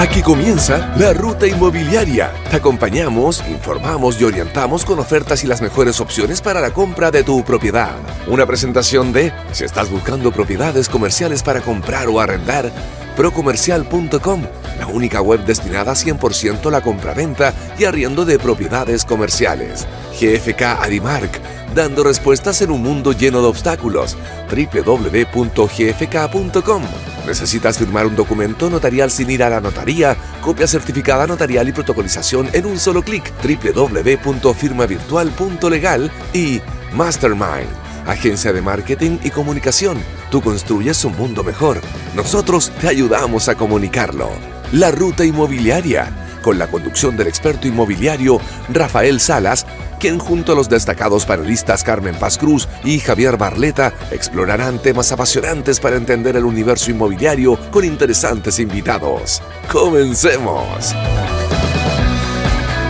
Aquí comienza la ruta inmobiliaria. Te acompañamos, informamos y orientamos con ofertas y las mejores opciones para la compra de tu propiedad. Una presentación de, si estás buscando propiedades comerciales para comprar o arrendar, procomercial.com, la única web destinada 100% a la compraventa y arriendo de propiedades comerciales. GFK Adimark dando respuestas en un mundo lleno de obstáculos. www.gfk.com. Necesitas firmar un documento notarial sin ir a la notaría, copia certificada notarial y protocolización en un solo clic. www.firmavirtual.legal y Mastermind. Agencia de Marketing y Comunicación. Tú construyes un mundo mejor. Nosotros te ayudamos a comunicarlo. La ruta inmobiliaria, con la conducción del experto inmobiliario Rafael Salas quien junto a los destacados panelistas Carmen Paz Cruz y Javier Barleta explorarán temas apasionantes para entender el universo inmobiliario con interesantes invitados. ¡Comencemos!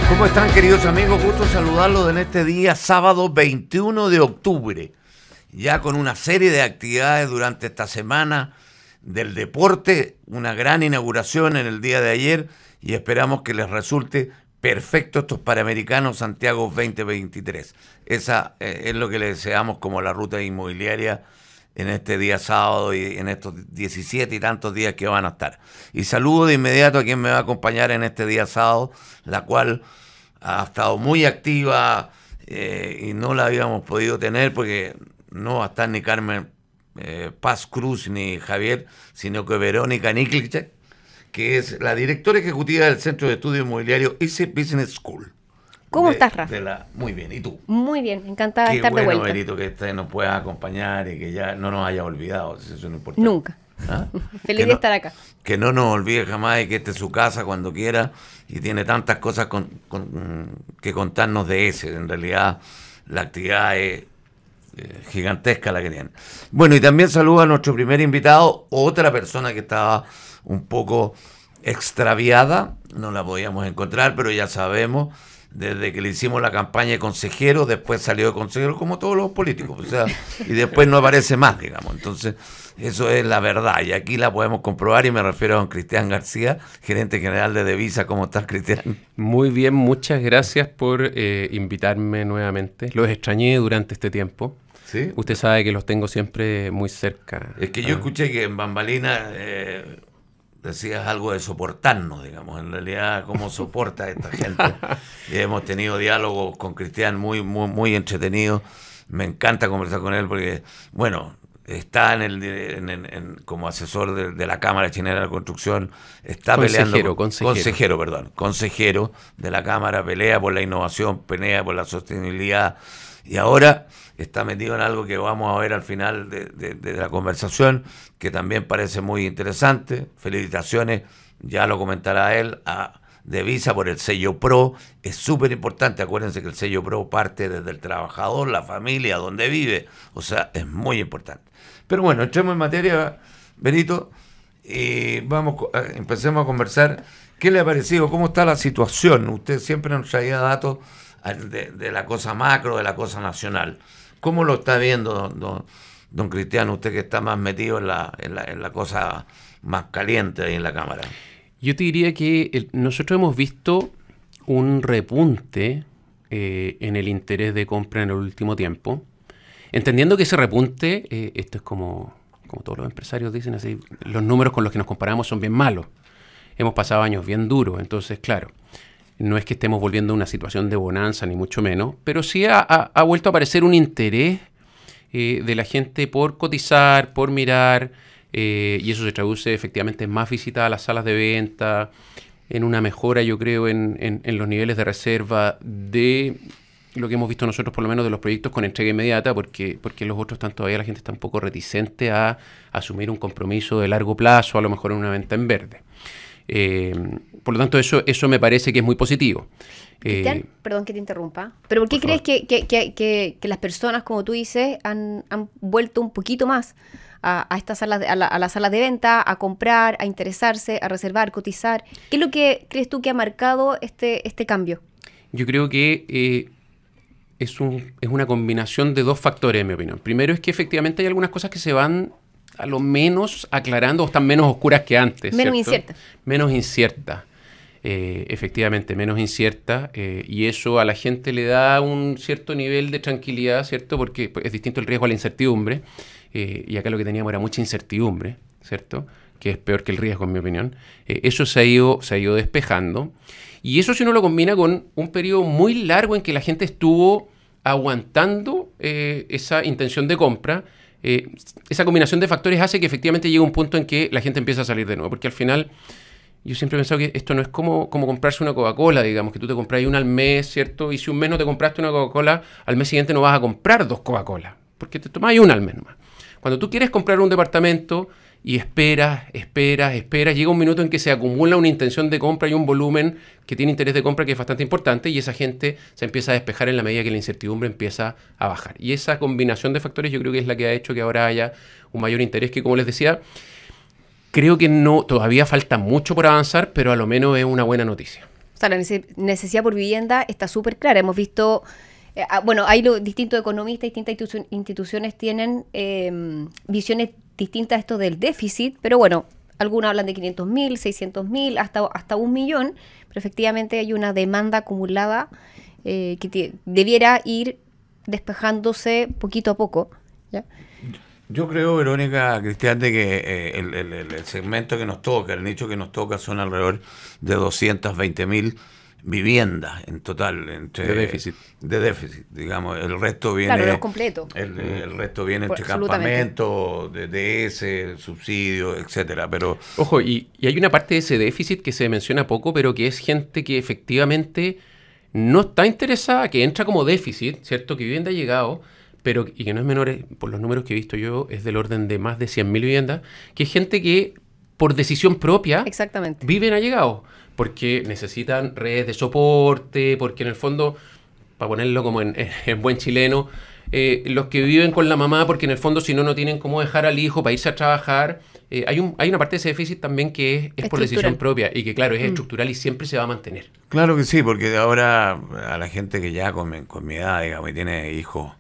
¿Cómo están queridos amigos? Gusto saludarlos en este día, sábado 21 de octubre, ya con una serie de actividades durante esta semana del deporte, una gran inauguración en el día de ayer y esperamos que les resulte perfecto estos Americanos Santiago 2023. Esa eh, es lo que le deseamos como la ruta inmobiliaria en este día sábado y en estos 17 y tantos días que van a estar. Y saludo de inmediato a quien me va a acompañar en este día sábado, la cual ha estado muy activa eh, y no la habíamos podido tener porque no va a estar ni Carmen eh, Paz Cruz ni Javier, sino que Verónica Niklichek que es la directora ejecutiva del Centro de Estudio Inmobiliario ICE Business School. ¿Cómo estás, Rafa? muy bien, ¿y tú? Muy bien, encantada de estar de vuelta. Qué bueno, que este nos puedas acompañar y que ya no nos haya olvidado, eso es importante. Nunca. ¿Ah? Feliz de estar acá. Que no nos olvide jamás de que esté es su casa cuando quiera y tiene tantas cosas que contarnos de ese. En realidad, la actividad es eh, gigantesca la que tienen. Bueno, y también saludo a nuestro primer invitado, otra persona que estaba un poco extraviada, no la podíamos encontrar, pero ya sabemos, desde que le hicimos la campaña de consejero, después salió de consejero, como todos los políticos, sea, y después no aparece más, digamos. Entonces, eso es la verdad, y aquí la podemos comprobar, y me refiero a don Cristian García, gerente general de Devisa. ¿Cómo estás, Cristian? Muy bien, muchas gracias por eh, invitarme nuevamente. Los extrañé durante este tiempo. ¿Sí? Usted sabe que los tengo siempre muy cerca. Es que yo ah. escuché que en Bambalina... Eh, decías algo de soportarnos, digamos, en realidad cómo soporta esta gente. y hemos tenido diálogos con Cristian muy, muy, muy entretenidos. Me encanta conversar con él porque, bueno, está en el, como asesor de, la Cámara Chilena de la Construcción, está peleando... Consejero. Consejero, perdón. Consejero de la Cámara, pelea por la innovación, pelea por la sostenibilidad, y ahora está metido en algo que vamos a ver al final de, la conversación, que también parece muy interesante. Felicitaciones, ya lo comentará él, a de Visa por el sello Pro. Es súper importante, acuérdense que el sello Pro parte desde el trabajador, la familia, donde vive. O sea, es muy importante. Pero bueno, entremos en materia, Benito, y vamos, eh, empecemos a conversar. ¿Qué le ha parecido? ¿Cómo está la situación? Usted siempre nos traía datos de, la cosa macro, de la cosa nacional. ¿Cómo lo está viendo, don, don, Cristiano, usted que está más metido en la, en la, cosa más caliente ahí en la Cámara? Yo te diría que nosotros hemos visto un repunte eh, en el interés de compra en el último tiempo, entendiendo que ese repunte, eh, esto es como, como todos los empresarios dicen así, los números con los que nos comparamos son bien malos. Hemos pasado años bien duros, entonces claro, no es que estemos volviendo a una situación de bonanza, ni mucho menos, pero sí ha, vuelto a aparecer un interés eh, de la gente por cotizar, por mirar, eh, y eso se traduce efectivamente en más visitas a las salas de venta, en una mejora, yo creo, en, los niveles de reserva de lo que hemos visto nosotros, por lo menos de los proyectos con entrega inmediata, porque, porque los otros están todavía, la gente está un poco reticente a asumir un compromiso de largo plazo, a lo mejor en una venta en verde. Em, por lo tanto, eso, eso me parece que es muy positivo. Eh, perdón que te interrumpa, pero ¿por qué crees que, las personas, como tú dices, han, vuelto un poquito más a, estas salas, a, las salas de venta, a comprar, a interesarse, a reservar, cotizar? ¿Qué es lo que crees tú que ha marcado este, este cambio? Yo creo que eh, es, un, es una combinación de dos factores, en mi opinión. Primero es que efectivamente hay algunas cosas que se van a lo menos aclarando, o están menos oscuras que antes. Menos incierta Menos incierta eh, efectivamente, menos incierta, eh, y eso a la gente le da un cierto nivel de tranquilidad, ¿cierto? Porque pues, es distinto el riesgo a la incertidumbre, eh, y acá lo que teníamos era mucha incertidumbre, ¿cierto? Que es peor que el riesgo, en mi opinión. eso se ha, ido, se ha ido despejando, y eso si uno lo combina con un periodo muy largo en que la gente estuvo aguantando esa intención de compra, eh, esa combinación de factores hace que efectivamente llegue un punto en que la gente empieza a salir de nuevo, porque al final yo siempre he pensado que esto no es como, como comprarse una Coca-Cola, digamos, que tú te compras una al mes, ¿cierto? Y si un mes no te compraste una Coca-Cola, al mes siguiente no vas a comprar dos Coca-Cola, porque te tomas una al mes más Cuando tú quieres comprar un departamento, y espera, espera, espera, Llega un minuto en que se acumula una intención de compra y un volumen que tiene interés de compra que es bastante importante y esa gente se empieza a despejar en la medida que la incertidumbre empieza a bajar. Y esa combinación de factores yo creo que es la que ha hecho que ahora haya un mayor interés que, como les decía, creo que no todavía falta mucho por avanzar, pero a lo menos es una buena noticia. O sea, la necesidad por vivienda está súper clara. Hemos visto eh, ah, bueno, hay distintos economistas, distintas instituciones tienen eh, visiones distinta esto del déficit, pero bueno, algunos hablan de 500 mil, 600 mil, hasta, hasta un millón, pero efectivamente hay una demanda acumulada eh, que debiera ir despejándose poquito a poco. Yo creo, Verónica, Cristian, que eh, el, segmento que nos toca, el nicho que nos toca son alrededor de 220 mil viviendas en total entre, de déficit de déficit digamos el resto viene claro, El, el, mm. resto viene entre campamentos ese subsidios etcétera pero ojo y, hay una parte de ese déficit que se menciona poco pero que es gente que efectivamente no está interesada que entra como déficit cierto que vivienda ha llegado pero y que no es menor por los números que he visto yo es del orden de más de 100.000 viviendas que es gente que por decisión propia Exactamente. viven allegados, porque necesitan redes de soporte, porque en el fondo, para ponerlo como en, buen chileno, eh, los que viven con la mamá, porque en el fondo si no, no tienen cómo dejar al hijo para irse a trabajar. Eh, hay, un, hay una parte de ese déficit también que es, por decisión propia y que claro, es mm. estructural y siempre se va a mantener. Claro que sí, porque ahora a la gente que ya con con mi edad, digamos, y tiene hijos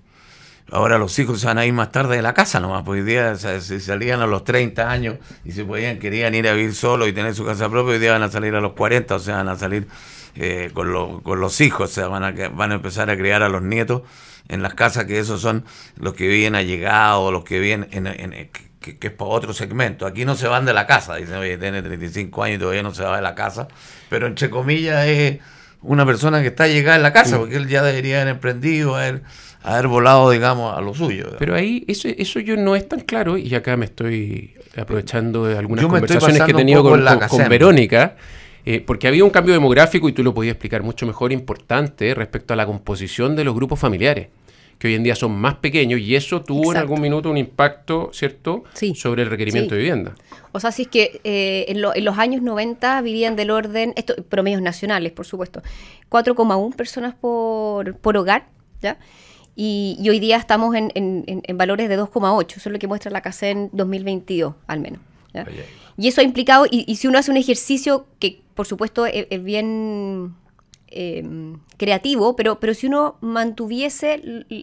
Ahora los hijos se van a ir más tarde de la casa nomás, porque hoy día se salían a los 30 años y si podían, querían ir a vivir solo y tener su casa propia, hoy día van a salir a los 40, o sea, van a salir eh, con, con, los hijos, o sea, van a, van a empezar a criar a los nietos en las casas, que esos son los que viven allegados, los que viven en, que, es para otro segmento. Aquí no se van de la casa, dicen, oye, tiene 35 años y todavía no se va de la casa, pero entre comillas es una persona que está llegada en la casa, porque él ya debería haber emprendido, haber, haber volado, digamos, a lo suyo. Pero ahí eso, eso yo no es tan claro, y acá me estoy aprovechando de algunas conversaciones que he tenido con, Verónica. Eh, porque había un cambio demográfico, y tú lo podías explicar mucho mejor, importante respecto a la composición de los grupos familiares que hoy en día son más pequeños y eso tuvo en algún minuto un impacto, ¿cierto?, sobre el requerimiento de vivienda. O sea, si es que eh, en, los años 90 vivían del orden, esto, promedios nacionales, por supuesto, 4,1 personas por, hogar, ¿ya? Y, hoy día estamos en, valores de 2,8, eso es lo que muestra la CACEN 2022, al menos. Y eso ha implicado, y, si uno hace un ejercicio que, por supuesto, e, es bien Em, creativo, pero, pero si uno mantuviese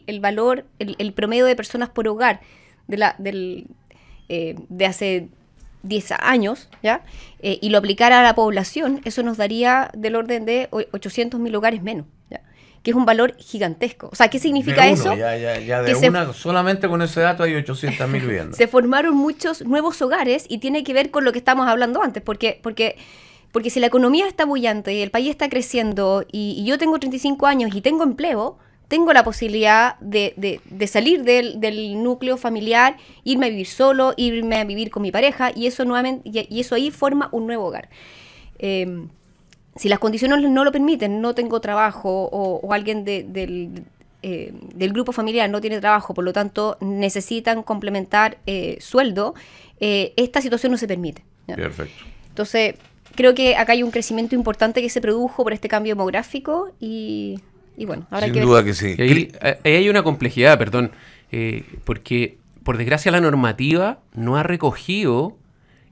el, valor, el, promedio de personas por hogar de, la, del, eh, de hace 10 años, ¿ya? Eh, y lo aplicara a la población, eso nos daría del orden de 800 mil hogares menos, que es un valor gigantesco. O sea, ¿qué significa eso? solamente con ese dato hay 800 mil viviendas. Se formaron muchos nuevos hogares y tiene que ver con lo que estamos hablando antes, porque, porque porque si la economía está bullante, y el país está creciendo y, yo tengo 35 años y tengo empleo, tengo la posibilidad de, salir del, núcleo familiar, irme a vivir solo, irme a vivir con mi pareja y eso, nuevamente, y, eso ahí forma un nuevo hogar. Em, si las condiciones no lo permiten, no tengo trabajo o, alguien eh, del, grupo familiar no tiene trabajo, por lo tanto necesitan complementar eh, sueldo, eh, esta situación no se permite. Perfecto. Entonces, creo que acá hay un crecimiento importante que se produjo por este cambio demográfico y, bueno, ahora Sin duda que sí. Ahí, hay una complejidad, perdón, eh, porque por desgracia la normativa no ha recogido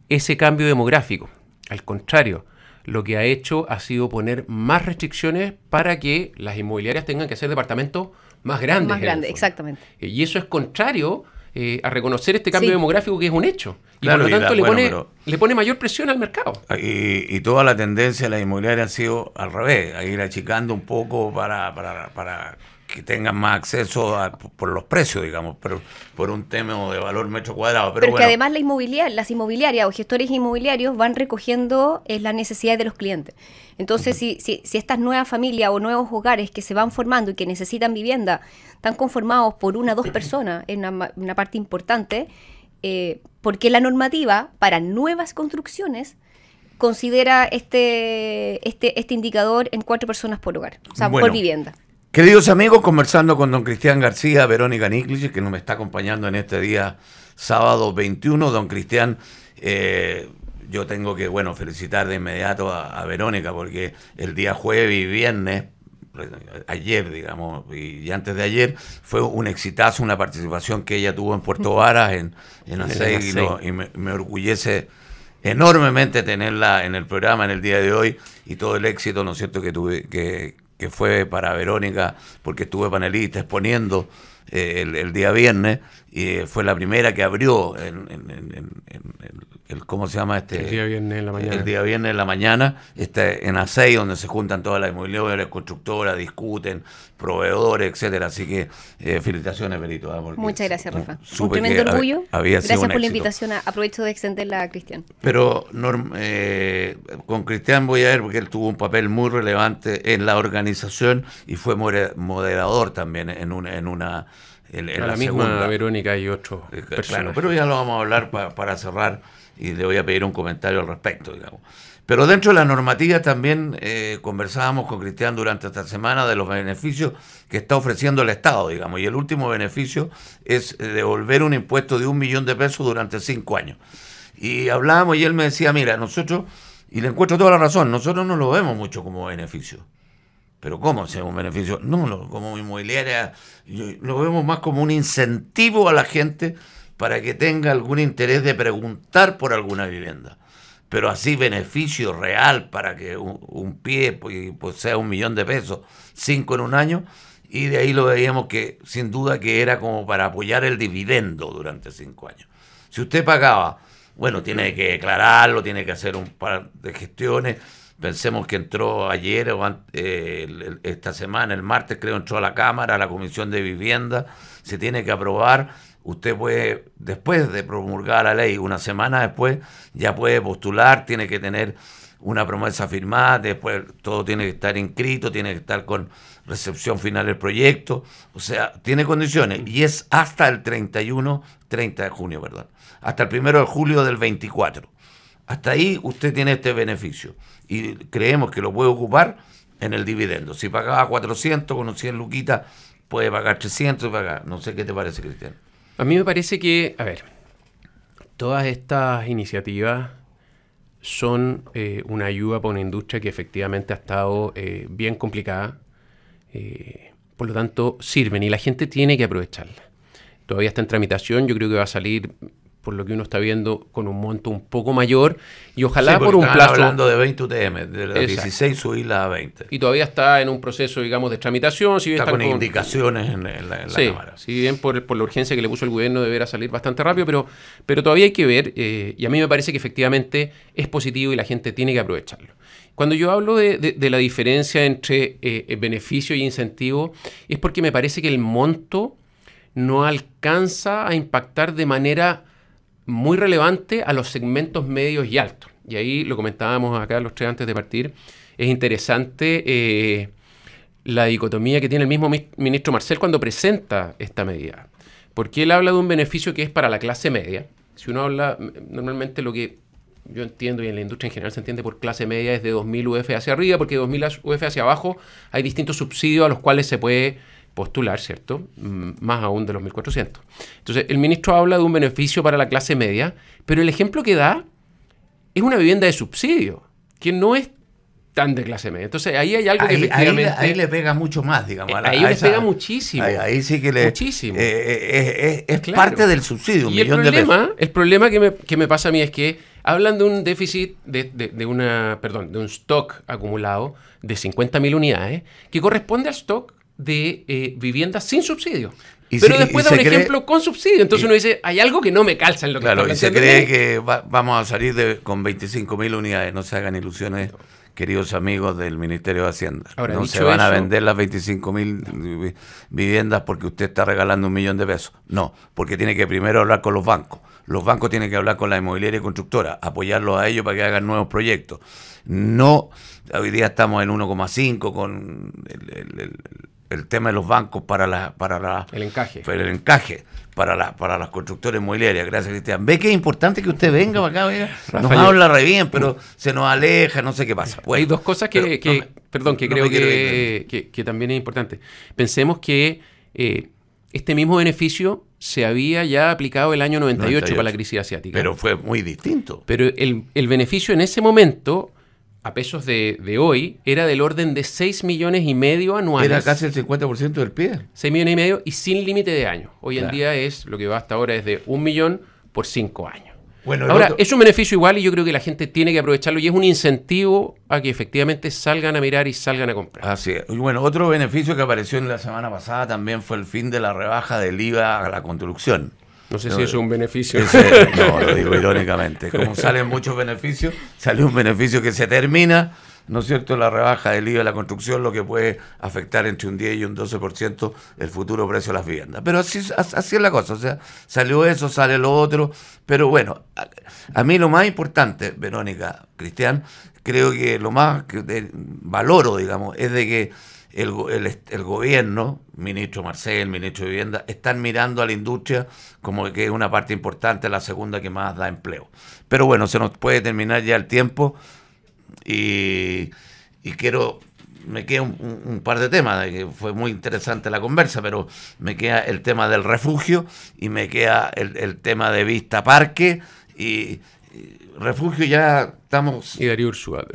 ese cambio demográfico. Al contrario, lo que ha hecho ha sido poner más restricciones para que las inmobiliarias tengan que ser departamentos más grandes. Más grandes, exactamente. Eh, y eso es contrario eh, a reconocer este cambio demográfico que es un hecho. Y claro, por lo tanto le, pone, le pone mayor presión al mercado. Ah, y, toda la tendencia de la inmobiliaria ha sido al revés, a ir achicando un poco para, para, para que tengan más acceso por los precios, digamos, pero por un tema de valor metro cuadrado. Pero, que además la inmobiliaria las inmobiliarias o gestores inmobiliarios van recogiendo eh, las necesidades de los clientes. Entonces, si, si, estas nuevas familias o nuevos hogares que se van formando y que necesitan vivienda están conformados por una o dos personas es una, parte importante, eh, porque la normativa para nuevas construcciones considera este, este, este indicador en cuatro personas por hogar, o sea, por vivienda. Queridos amigos, conversando con don Cristian García, Verónica Niclis, que nos está acompañando en este día sábado 21. Don Cristian, eh, yo tengo que, bueno, felicitar de inmediato a Verónica porque el día jueves y viernes ayer, digamos, y, antes de ayer, fue un exitazo, una participación que ella tuvo en Puerto Varas, en, en y, me, orgullece enormemente tenerla en el programa en el día de hoy y todo el éxito, ¿no cierto?, que, tuve, que, fue para Verónica, porque estuve panelista exponiendo eh, el, el día viernes, eh, fue la primera que abrió en, el, ¿cómo se llama este? El día viernes en la mañana. El día viernes en la mañana, este, en a donde se juntan todas las inmobiliarias, constructoras, discuten, proveedores, etcétera. Así que eh, felicitaciones, benito ah, Muchas gracias, Rafa. Un tremendo orgullo. gracias por la invitación. Aprovecho de extenderla a Cristian. Pero eh, con Cristian voy a ver, porque él tuvo un papel muy relevante en la organización y fue moderador también en una, en una la, Verónica y otros. Eh, pero ya lo vamos a hablar para cerrar y le voy a pedir un comentario al respecto, digamos. Pero dentro de la normativa también eh, conversábamos con Cristian durante esta semana de los beneficios que está ofreciendo el Estado, digamos, y el último beneficio es eh, devolver un impuesto de un millón de pesos durante cinco años. Y hablábamos y él me decía, mira, nosotros, y le encuentro toda la razón, nosotros no lo vemos mucho como beneficio. Pero ¿cómo sea un beneficio? No, como inmobiliaria lo vemos más como un incentivo a la gente para que tenga algún interés de preguntar por alguna vivienda. Pero así beneficio real para que un, pie pues, pues, sea un millón de pesos, cinco en un año, y de ahí lo veíamos que sin duda que era como para apoyar el dividendo durante cinco años. Si usted pagaba, bueno, tiene que declararlo, tiene que hacer un par de gestiones, Pensemos que entró ayer o eh, esta semana, el martes creo, entró a la Cámara, a la Comisión de Vivienda, se tiene que aprobar. Usted puede, después de promulgar la ley, una semana después, ya puede postular, tiene que tener una promesa firmada, después todo tiene que estar inscrito, tiene que estar con recepción final del proyecto, o sea, tiene condiciones y es hasta el 31, 30 de junio, perdón, hasta el 1 de julio del 24. Hasta ahí usted tiene este beneficio y creemos que lo puede ocupar en el dividendo. Si pagaba 400 con un 100 luquitas, puede pagar 300 y pagar. No sé qué te parece, Cristian. A mí me parece que, a ver, todas estas iniciativas son eh, una ayuda para una industria que efectivamente ha estado eh, bien complicada. Eh, por lo tanto, sirven y la gente tiene que aprovecharla. Todavía está en tramitación, yo creo que va a salir por lo que uno está viendo, con un monto un poco mayor y ojalá por un plazo. hablando de 20 UTM, de las 16 subirla a 20. Y todavía está en un proceso, digamos, de tramitación. Si está con, indicaciones en, la, sí, Si bien por, por, la urgencia que le puso el gobierno deberá salir bastante rápido, pero, pero todavía hay que ver eh, y a mí me parece que efectivamente es positivo y la gente tiene que aprovecharlo. Cuando yo hablo de, la diferencia entre eh, eh, beneficio y e incentivo, es porque me parece que el monto no alcanza a impactar de manera muy relevante a los segmentos medios y altos. Y ahí lo comentábamos acá los tres antes de partir. Es interesante eh, la dicotomía que tiene el mismo ministro Marcel cuando presenta esta medida. Porque él habla de un beneficio que es para la clase media. Si uno habla, normalmente lo que yo entiendo y en la industria en general se entiende por clase media es de 2.000 UF hacia arriba, porque de 2.000 UF hacia abajo hay distintos subsidios a los cuales se puede postular, ¿cierto? Mm, más aún de los 1.400. Entonces, el ministro habla de un beneficio para la clase media, pero el ejemplo que da es una vivienda de subsidio, que no es tan de clase media. Entonces, ahí hay algo que efectivamente... Ahí, le pega mucho más, digamos. A eh, ahí le pega muchísimo. Ahí, sí que le... Muchísimo. Eh, eh, es, parte del subsidio, un millón el problema, de pesos. El problema que me, pasa a mí es que hablan de un déficit, de, una... Perdón, de un stock acumulado de 50.000 unidades, que corresponde al stock de eh, viviendas sin subsidio. Pero después da un ejemplo con subsidio. Entonces uno dice, hay algo que no me calza en lo que Claro, y se cree que vamos a salir de, con 25 mil unidades. No se hagan ilusiones, queridos amigos del Ministerio de Hacienda. no se van a vender las 25 mil viviendas porque usted está regalando un millón de pesos. No, porque tiene que primero hablar con los bancos. Los bancos tienen que hablar con la inmobiliaria y constructora, apoyarlos a ellos para que hagan nuevos proyectos. No, hoy día estamos en 1,5 con el el tema de los bancos para la, para la el encaje el encaje para la, para las constructores inmobiliarias gracias Cristian ve que es importante que usted venga para acá venga. nos habla re bien pero se nos aleja no sé qué pasa hay dos cosas que, perdón que creo que, que, también es importante pensemos que eh, este mismo beneficio se había ya aplicado el año 98, 98, para la crisis asiática. Pero fue muy distinto. Pero el, el beneficio en ese momento a pesos de, hoy era del orden de 6 millones y medio anuales. Era casi el 50% del PIB. 6 millones y medio y sin límite de año. Hoy en día es, lo que va hasta ahora es de un millón por 5 años. Bueno, ahora, es un beneficio igual y yo creo que la gente tiene que aprovecharlo y es un incentivo a que efectivamente salgan a mirar y salgan a comprar. Así es. Y bueno, otro beneficio que apareció en la semana pasada también fue el fin de la rebaja del IVA a la construcción. No sé si es un beneficio. no, lo digo irónicamente. Como salen muchos beneficios, sale un beneficio que se termina, ¿no es cierto?, la rebaja del IVA de la construcción, lo que puede afectar entre un 10 y un 12% el futuro precio de las viviendas. Pero así, así es la cosa, o sea, salió eso, sale lo otro, pero bueno, a, a mí lo más importante, Verónica, Cristian, creo que lo más que valoro, digamos, es de que el, el, el, gobierno, ministro Marcel, ministro de Vivienda, están mirando a la industria como que es una parte importante, la segunda que más da empleo. Pero bueno, se nos puede terminar ya el tiempo y, quiero, me queda un, par de temas, fue muy interesante la conversa, pero me queda el tema del refugio y me queda el, tema de Vista Parque y Refugio ya estamos. Y Darío Ursúa.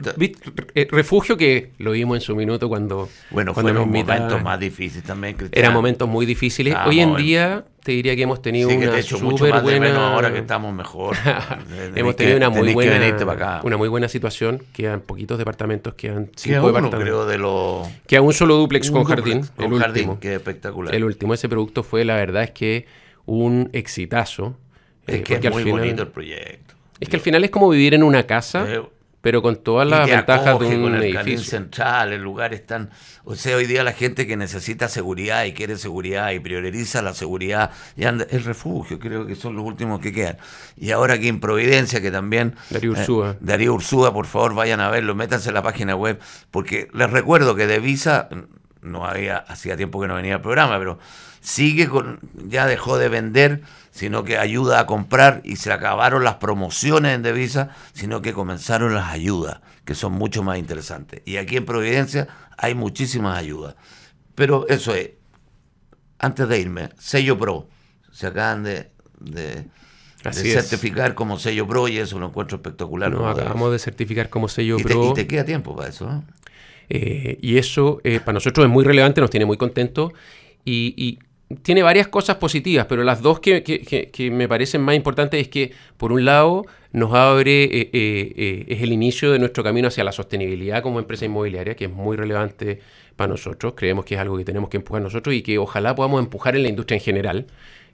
Eh, refugio que lo vimos en su minuto cuando. Bueno, cuando fueron momentos más difíciles también. Eran momentos muy difíciles. Hoy en día te diría que hemos tenido sí, una super mucho ahora que estamos mejor. hemos tenido una muy buena, acá. una muy buena situación. Quedan poquitos departamentos, quedan cinco uno, departamentos. Creo, de un solo duplex con jardín. el último. que espectacular. El último ese producto fue, la verdad es que un exitazo. Es eh, que es muy bonito el proyecto. Es que al final es como vivir en una casa, eh, pero con todas las ventajas de un el edificio. central, el lugar están... O sea, hoy día la gente que necesita seguridad y quiere seguridad y prioriza la seguridad, y el refugio, creo que son los últimos que quedan. Y ahora aquí en Providencia, que también... Darío eh, Ursúa. Darío Ursúa, por favor, vayan a verlo, métanse en la página web, porque les recuerdo que de Visa no había, hacía tiempo que no venía al programa, pero sigue con, ya dejó de vender sino que ayuda a comprar y se acabaron las promociones en DeVisa, sino que comenzaron las ayudas, que son mucho más interesantes. Y aquí en Providencia hay muchísimas ayudas. Pero eso es, antes de irme, sello pro, se acaban de, certificar como sello pro y eso un encuentro espectacular. No acabamos de certificar como sello pro. y te queda tiempo para eso, ¿eh? Eh, y eso eh, para nosotros es muy relevante, nos tiene muy contentos. y, tiene varias cosas positivas, pero las dos que, me parecen más importantes es que, por un lado, nos abre, eh, eh, eh, es el inicio de nuestro camino hacia la sostenibilidad como empresa inmobiliaria, que es muy relevante para nosotros. Creemos que es algo que tenemos que empujar nosotros y que ojalá podamos empujar en la industria en general.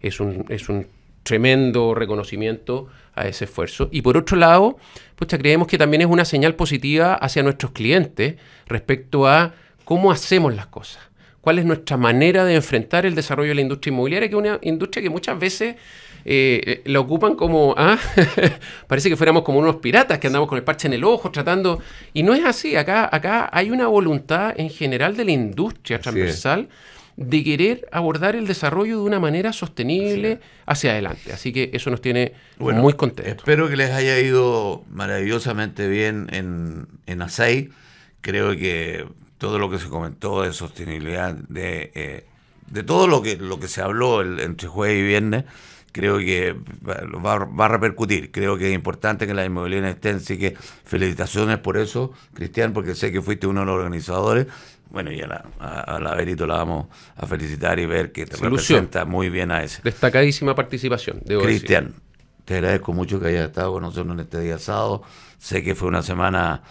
Es un, es un tremendo reconocimiento a ese esfuerzo. Y por otro lado, pues creemos que también es una señal positiva hacia nuestros clientes respecto a cómo hacemos las cosas cuál es nuestra manera de enfrentar el desarrollo de la industria inmobiliaria, que es una industria que muchas veces eh, eh, la ocupan como, ah, parece que fuéramos como unos piratas que andamos con el parche en el ojo tratando, y no es así, acá, acá hay una voluntad en general de la industria transversal de querer abordar el desarrollo de una manera sostenible hacia adelante. Así que eso nos tiene muy contentos. Espero que les haya ido maravillosamente bien en, en ASEI. Creo que todo lo que se comentó de sostenibilidad, de, eh, de todo lo que, lo que se habló el, entre jueves y viernes, creo que va, va, a repercutir. Creo que es importante que la inmobiliaria estén, así que felicitaciones por eso, Cristian, porque sé que fuiste uno de los organizadores. Bueno, y a la, a, la la vamos a felicitar y ver que te representa muy bien a ese. Destacadísima participación, Cristian, te agradezco mucho que hayas estado con nosotros en este día sábado. Sé que fue una semana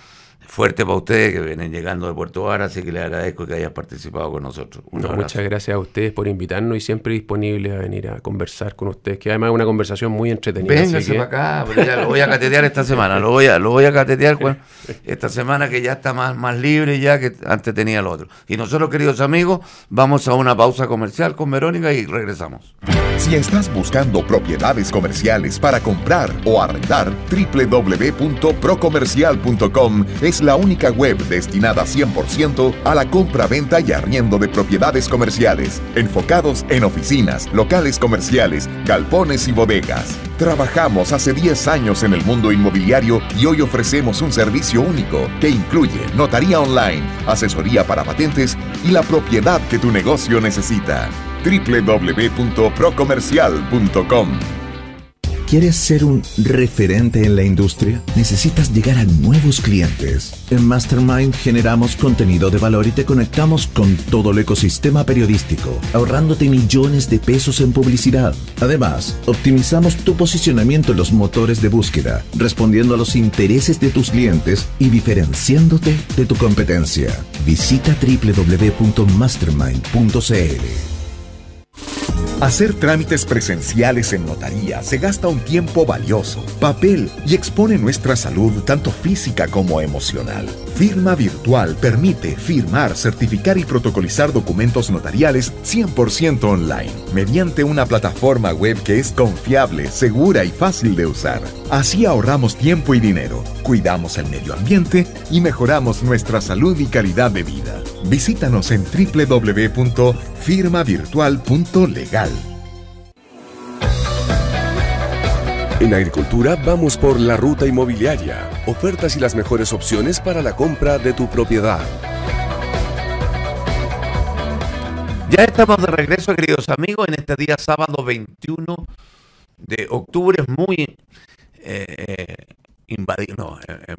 fuerte para ustedes que vienen llegando de Puerto Varas así que les agradezco que hayan participado con nosotros. muchas gracias a ustedes por invitarnos y siempre disponible a venir a conversar con ustedes, que además es una conversación muy entretenida. Véngase para acá, lo voy a catetear esta semana, lo voy a, lo voy a catetear esta semana que ya está más, más libre ya que antes tenía el otro. Y nosotros, queridos amigos, vamos a una pausa comercial con Verónica y regresamos. Si estás buscando propiedades comerciales para comprar o arrendar, www.procomercial.com es la única web destinada 100% a la compra-venta y arriendo de propiedades comerciales, enfocados en oficinas, locales comerciales, galpones y bodegas. Trabajamos hace 10 años en el mundo inmobiliario y hoy ofrecemos un servicio único que incluye notaría online, asesoría para patentes y la propiedad que tu negocio necesita www.procomercial.com. ¿Quieres ser un referente en la industria? Necesitas llegar a nuevos clientes. En Mastermind generamos contenido de valor y te conectamos con todo el ecosistema periodístico, ahorrándote millones de pesos en publicidad. Además, optimizamos tu posicionamiento en los motores de búsqueda, respondiendo a los intereses de tus clientes y diferenciándote de tu competencia. Visita www.mastermind.cl. Hacer trámites presenciales en notaría se gasta un tiempo valioso, papel y expone nuestra salud tanto física como emocional. Firma virtual permite firmar, certificar y protocolizar documentos notariales 100% online, mediante una plataforma web que es confiable, segura y fácil de usar. Así ahorramos tiempo y dinero, cuidamos el medio ambiente y mejoramos nuestra salud y calidad de vida. Visítanos en www.firmavirtual.legal. En agricultura vamos por la ruta inmobiliaria, ofertas y las mejores opciones para la compra de tu propiedad. Ya estamos de regreso, queridos amigos, en este día sábado 21 de octubre, es muy eh, eh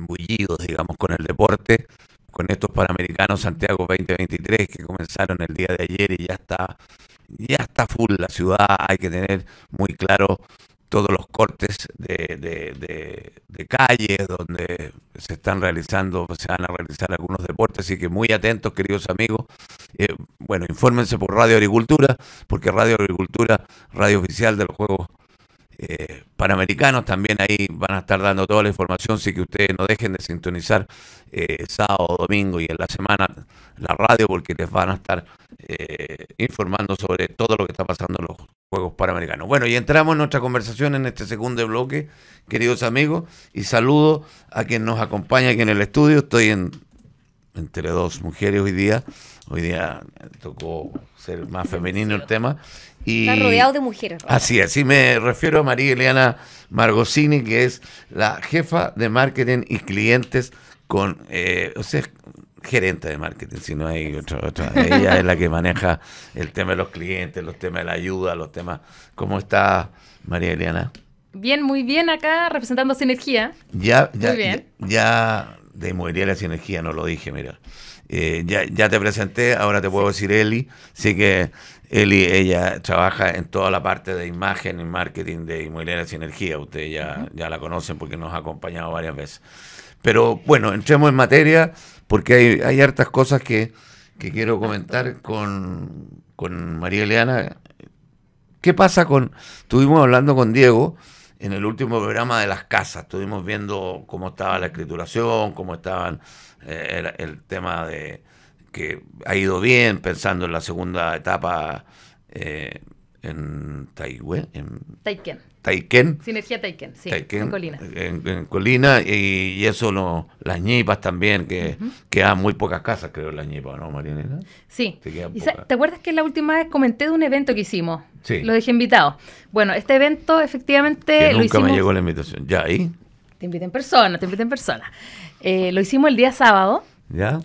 digamos, con el deporte, con estos Panamericanos Santiago 2023 que comenzaron el día de ayer y ya está, ya está full la ciudad, hay que tener muy claro todos los cortes de, de, calles donde se están realizando, se van a realizar algunos deportes, así que muy atentos, queridos amigos. Eh, bueno, infórmense por Radio Agricultura, porque Radio Agricultura, radio oficial de los Juegos eh, Panamericanos, también ahí van a estar dando toda la información, así que ustedes no dejen de sintonizar eh, sábado, domingo y en la semana la radio, porque les van a estar informando sobre todo lo que está pasando en los Juegos Panamericanos. Bueno, y entramos en nuestra conversación en este segundo bloque, queridos amigos, y saludo a quien nos acompaña aquí en el estudio. Estoy en, entre dos mujeres hoy día. Hoy día tocó ser más femenino el tema. Y Está rodeado de mujeres. Así, así me refiero a María Eliana Margocini, que es la jefa de marketing y clientes con, eh, gerente de marketing, si no hay otra, Ella es la que maneja el tema de los clientes, los temas de la ayuda, los temas. ¿Cómo está María Eliana? Bien, muy bien acá representando Sinergia. Ya, ya, muy bien. ya, de Inmobiliaria Sinergia, no lo dije, mira. Eh, ya, ya, te presenté, ahora te puedo decir Eli. sí que Eli, ella trabaja en toda la parte de imagen y marketing de Inmobiliaria Sinergia. Ustedes ya, ya la conocen porque nos ha acompañado varias veces. Pero bueno, entremos en materia porque hay, hartas cosas que, quiero comentar con, María Eliana. ¿Qué pasa con.? Estuvimos hablando con Diego en el último programa de las casas. Estuvimos viendo cómo estaba la escrituración, cómo estaban eh, el, tema de que ha ido bien, pensando en la segunda etapa eh, en Taiwán. En Taiken. Taiken. Sinergia Taiken, sí, en Colina. En, Colina, y, eso lo, las ñipas también, que uh muy pocas casas, creo, las ñipas, ¿no, Marinela? Sí. ¿Te acuerdas que la última vez comenté de un evento que hicimos? Sí. Lo dejé invitado. Bueno, este evento efectivamente nunca lo hicimos... me llegó la invitación. ¿Ya ahí? Te invité en persona, te invité en persona. Eh, lo hicimos el día sábado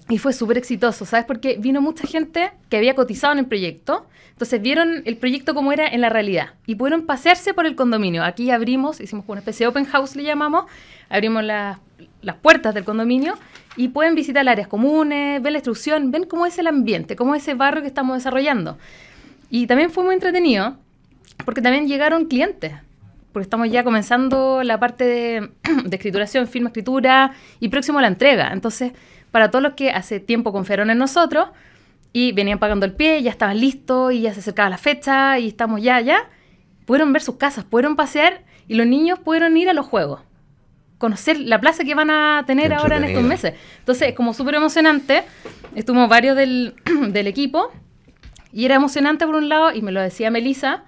y fue súper exitoso, ¿sabes? Porque vino mucha gente que había cotizado en el proyecto, entonces vieron el proyecto como era en la realidad y pudieron pasearse por el condominio. Aquí abrimos, hicimos una especie de open house, le llamamos, abrimos las, las puertas del condominio y pueden visitar áreas comunes, ver la instrucción, ven cómo es el ambiente, cómo es ese barrio que estamos desarrollando. Y también fue muy entretenido porque también llegaron clientes porque estamos ya comenzando la parte de, de escrituración, firma, escritura y próximo a la entrega. Entonces, para todos los que hace tiempo confiaron en nosotros y venían pagando el pie, ya estaban listos y ya se acercaba la fecha y estamos ya, ya, pudieron ver sus casas, pudieron pasear y los niños pudieron ir a los juegos, conocer la plaza que van a tener ahora en estos meses. Entonces, como súper emocionante, estuvimos varios del, del equipo y era emocionante por un lado y me lo decía Melissa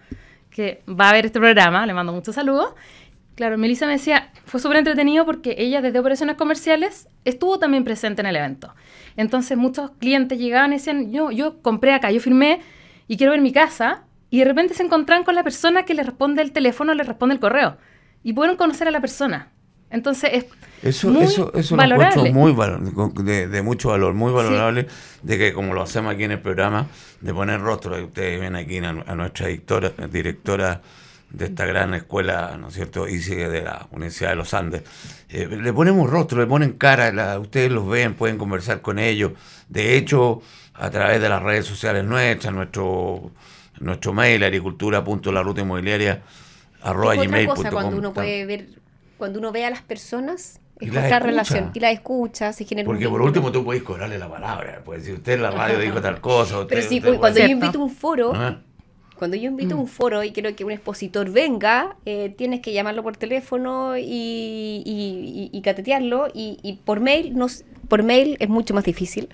que va a ver este programa, le mando muchos saludos, Claro, Melissa me decía, fue súper entretenido porque ella desde operaciones comerciales estuvo también presente en el evento. Entonces muchos clientes llegaban y decían, yo, yo compré acá, yo firmé y quiero ver mi casa. Y de repente se encontraron con la persona que le responde el teléfono, le responde el correo. Y pudieron conocer a la persona. Entonces es eso, muy eso, muy de, mucho valor, muy valorable, de que como lo hacemos aquí en el programa, de poner rostro, ustedes ven aquí a, nuestra directora de esta gran escuela, ¿no es cierto?, Y sigue de la Universidad de los Andes. Eh, le ponemos rostro, le ponen cara, ustedes los ven, pueden conversar con ellos. De hecho, a través de las redes sociales nuestras, nuestro, nuestro mail, agricultura.larutainmobiliaria, arroba cosa Cuando uno puede ver, cuando uno ve a las personas, es relación. Y la escucha, genera Porque por último tú puedes cobrarle la palabra. puedes si usted en la radio dijo tal cosa. Pero sí, cuando yo invito a un foro, ¿Eh? Cuando yo invito a un mm. foro y quiero que un expositor venga, eh, tienes que llamarlo por teléfono y, y, catetearlo. Y, por mail no, por mail es mucho más difícil.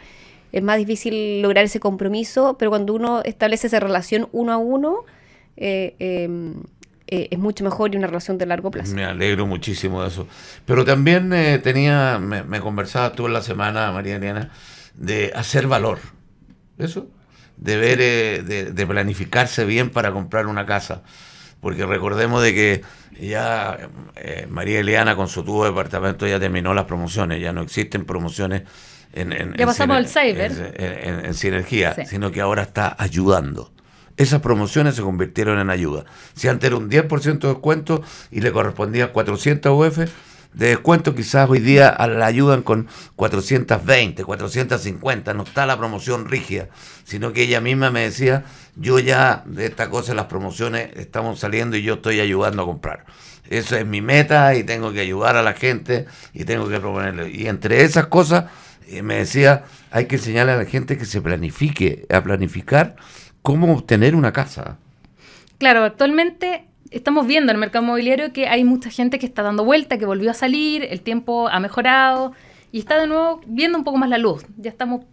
Es más difícil lograr ese compromiso, pero cuando uno establece esa relación uno a uno, eh, em, eh, es mucho mejor y una relación de largo plazo. Me alegro muchísimo de eso. Pero también tenía, me, me conversabas tú en la semana, María Eliana, de hacer valor. Eso de de, planificarse bien para comprar una casa. Porque recordemos de que ya eh, María Eliana con su tubo de departamento ya terminó las promociones, ya no existen promociones en, en, ya pasamos En, sinergia, sino que ahora está ayudando. Esas promociones se convirtieron en ayuda. Si antes era un 10% de descuento y le correspondía 400 UF, de descuento, quizás hoy día la ayudan con 420, 450, no está la promoción rígida, sino que ella misma me decía, yo ya de esta cosa, las promociones estamos saliendo y yo estoy ayudando a comprar. Eso es mi meta y tengo que ayudar a la gente y tengo que proponerle. Y entre esas cosas, eh, me decía, hay que enseñarle a la gente que se planifique, a planificar cómo obtener una casa. Claro, actualmente estamos viendo en el mercado inmobiliario que hay mucha gente que está dando vuelta, que volvió a salir, el tiempo ha mejorado y está de nuevo viendo un poco más la luz. Ya estamos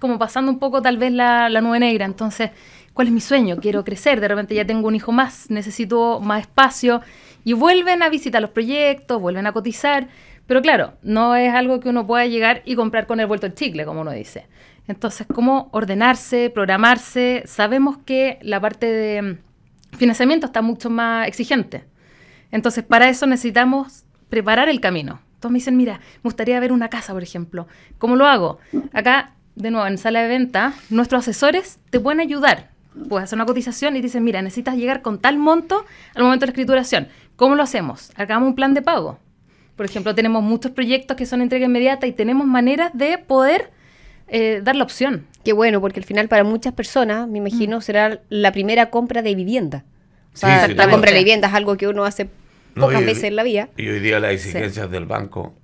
como pasando un poco tal vez la, nube negra. Entonces, ¿cuál es mi sueño? Quiero crecer, de repente ya tengo un hijo más, necesito más espacio y vuelven a visitar los proyectos, vuelven a cotizar. Pero claro, no es algo que uno pueda llegar y comprar con el vuelto del chicle, como uno dice. Entonces, ¿cómo ordenarse, programarse? Sabemos que la parte de financiamiento está mucho más exigente. Entonces, para eso necesitamos preparar el camino. Entonces me dicen, mira, me gustaría ver una casa, por ejemplo. ¿Cómo lo hago? Acá, de nuevo, en sala de venta, nuestros asesores te pueden ayudar. Puedes hacer una cotización y dicen, mira, necesitas llegar con tal monto al momento de la escrituración. ¿Cómo lo hacemos? Acabamos un plan de pago. Por ejemplo, tenemos muchos proyectos que son entrega inmediata y tenemos maneras de poder eh, dar la opción. Qué bueno, porque al final para muchas personas, me mm. imagino, será la primera compra de vivienda. O sea, la compra de vivienda es algo que uno hace pocas veces en la vida. Y hoy día las exigencias del banco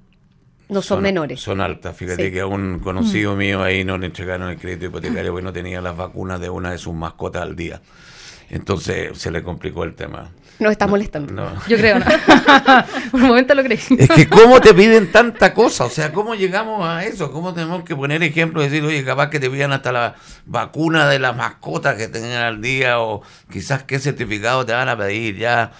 no son, menores. Son altas. Fíjate que a un conocido mm. mío ahí no le entregaron el crédito hipotecario porque no tenía las vacunas de una de sus mascotas al día. Entonces se le complicó el tema. No está molestando. Yo creo, no. Por un momento lo creí. Es que cómo te piden tanta cosa, o sea, cómo llegamos a eso, cómo tenemos que poner ejemplos, decir, oye, capaz que te pidan hasta la vacuna de las mascotas que tengan al día, o quizás qué certificado te van a pedir, ya,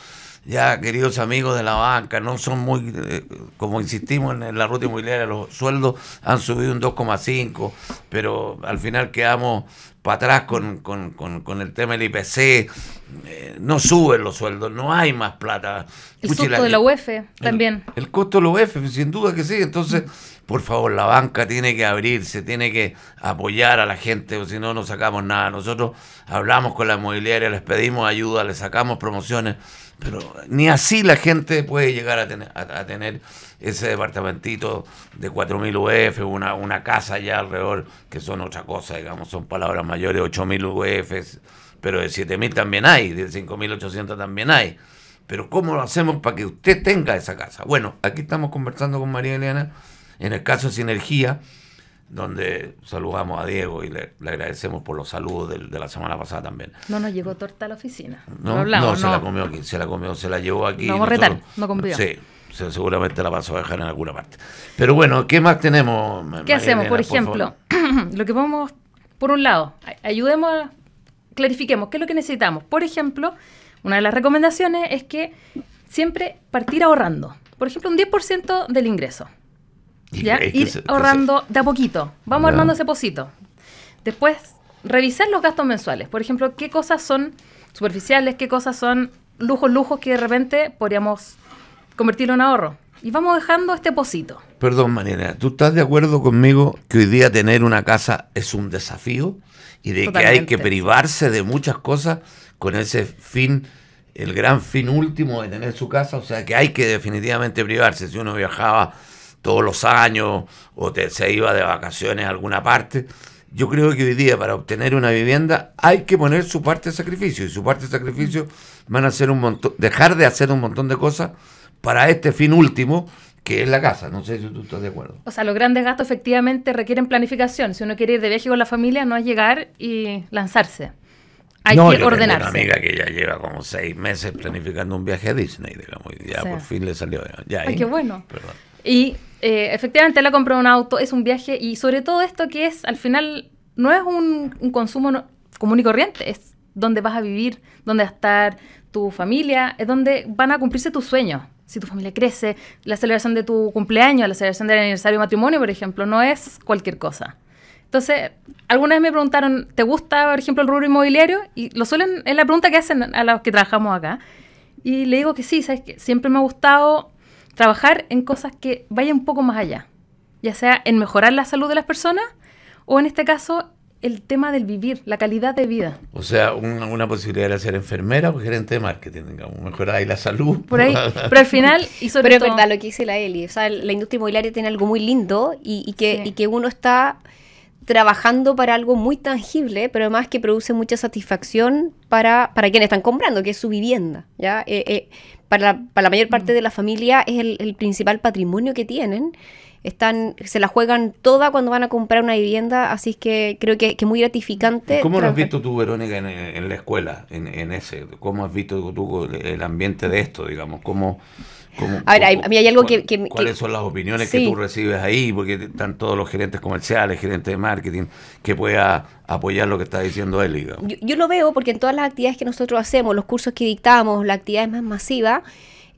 ya, queridos amigos de la banca, no son muy, eh, como insistimos en la ruta inmobiliaria, los sueldos han subido un 2,5, pero al final quedamos para atrás con, con, el tema del IPC, eh, no suben los sueldos, no hay más plata. El costo de la UEF también. El, costo de la UEF, sin duda que sí. Entonces, por favor, la banca tiene que abrirse, tiene que apoyar a la gente, o si no, no sacamos nada. Nosotros hablamos con la inmobiliaria, les pedimos ayuda, les sacamos promociones, pero ni así la gente puede llegar a tener, a tener ese departamentito de 4.000 UF, una, una casa allá alrededor, que son otra cosa, digamos, son palabras mayores, 8.000 UF, pero de 7.000 también hay, de 5.800 también hay. Pero ¿cómo lo hacemos para que usted tenga esa casa? Bueno, aquí estamos conversando con María Eliana en el caso de Sinergía, donde saludamos a Diego y le, agradecemos por los saludos de, la semana pasada también. No nos llegó torta a la oficina. No, no, no, se la comió aquí, se la comió, se la llevó aquí. Vamos a retar, no comió. Sí, seguramente la vas a dejar en alguna parte. Pero bueno, ¿qué más tenemos? ¿Qué hacemos? por ejemplo, lo que podemos, por un lado, ayudemos, clarifiquemos qué es lo que necesitamos. Por ejemplo, una de las recomendaciones es que siempre partir ahorrando. Por ejemplo, un 10% del ingreso. ¿ya? Ir ahorrando de a poquito. Vamos armando ese pocito. Después, revisar los gastos mensuales. Por ejemplo, qué cosas son superficiales, qué cosas son lujos, lujos que de repente podríamos convertirlo en ahorro. Y vamos dejando este pocito. Perdón, Mariana, ¿tú estás de acuerdo conmigo que hoy día tener una casa es un desafío y de que hay que privarse de muchas cosas con ese fin, el gran fin último de tener su casa? O sea, que hay que definitivamente privarse. Si uno viajaba todos los años o se iba de vacaciones a alguna parte, yo creo que hoy día para obtener una vivienda hay que poner su parte de sacrificio y su parte de sacrificio van a ser un montón, dejar de hacer un montón de cosas para este fin último, que es la casa. No sé si tú estás de acuerdo. O sea, los grandes gastos efectivamente requieren planificación. Si uno quiere ir de viaje con la familia, no es llegar y lanzarse. Hay que yo ordenarse. Tengo una amiga que ya lleva como seis meses planificando un viaje a Disney, digamos, y ya por fin le salió. Ya, Ay, qué bueno. Y eh, efectivamente la compra de un auto es un viaje y sobre todo esto que es, al final, no es un, consumo común y corriente, es donde vas a vivir, donde va a estar tu familia, es donde van a cumplirse tus sueños si tu familia crece, la celebración de tu cumpleaños, la celebración del aniversario de matrimonio, por ejemplo, no es cualquier cosa. Entonces, algunas vez me preguntaron, ¿te gusta, por ejemplo, el rubro inmobiliario? Y lo suelen, es la pregunta que hacen a los que trabajamos acá. Y le digo que sí, ¿sabes que Siempre me ha gustado trabajar en cosas que vayan un poco más allá, ya sea en mejorar la salud de las personas o en este caso el tema del vivir, la calidad de vida. O sea, una, posibilidad de ser enfermera o gerente de marketing, digamos, Mejor ahí la salud. Por ahí, pero al final, y sobre pero todo... lo que dice la Eli, la industria inmobiliaria tiene algo muy lindo y, que, uno está trabajando para algo muy tangible, pero además que produce mucha satisfacción para, quienes están comprando, que es su vivienda. ¿ya? Eh, eh, para, la, mayor parte mm. de la familia es el, el principal patrimonio que tienen están, se la juegan toda cuando van a comprar una vivienda, así que creo que es muy gratificante. ¿Cómo lo has visto tú, Verónica, en, la escuela, en, ese? ¿Cómo has visto tú el ambiente de esto, digamos? ¿Cómo, algo que, ¿Cuáles son las opiniones que tú recibes ahí? Porque están todos los gerentes comerciales, gerentes de marketing, que pueda apoyar lo que está diciendo él, Yo, lo veo porque en todas las actividades que nosotros hacemos, los cursos que dictamos, la actividad es más masiva,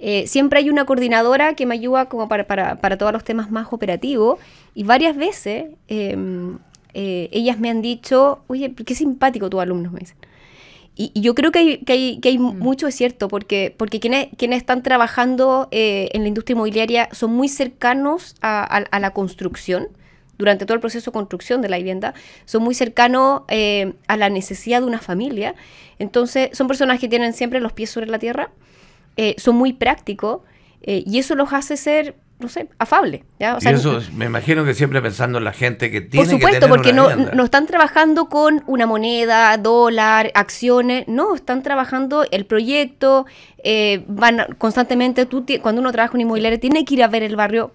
eh, siempre hay una coordinadora que me ayuda como para, para, para todos los temas más operativos y varias veces em, eh, ellas me han dicho, oye, qué simpático tus alumnos, me dicen. Y, yo creo que hay, que hay, mm. mucho, es cierto, porque, porque quienes, quienes están trabajando eh, en la industria inmobiliaria son muy cercanos a, la construcción, durante todo el proceso de construcción de la vivienda, son muy cercanos a la necesidad de una familia. Entonces, son personas que tienen siempre los pies sobre la tierra eh, son muy prácticos eh, y eso los hace ser no sé, afable. eso, me imagino que siempre pensando en la gente que tiene Por supuesto, porque no, no, están trabajando con una moneda, dólar, acciones, no, están trabajando el proyecto, eh, van constantemente, tú, cuando uno trabaja con inmobiliario, tiene que ir a ver el barrio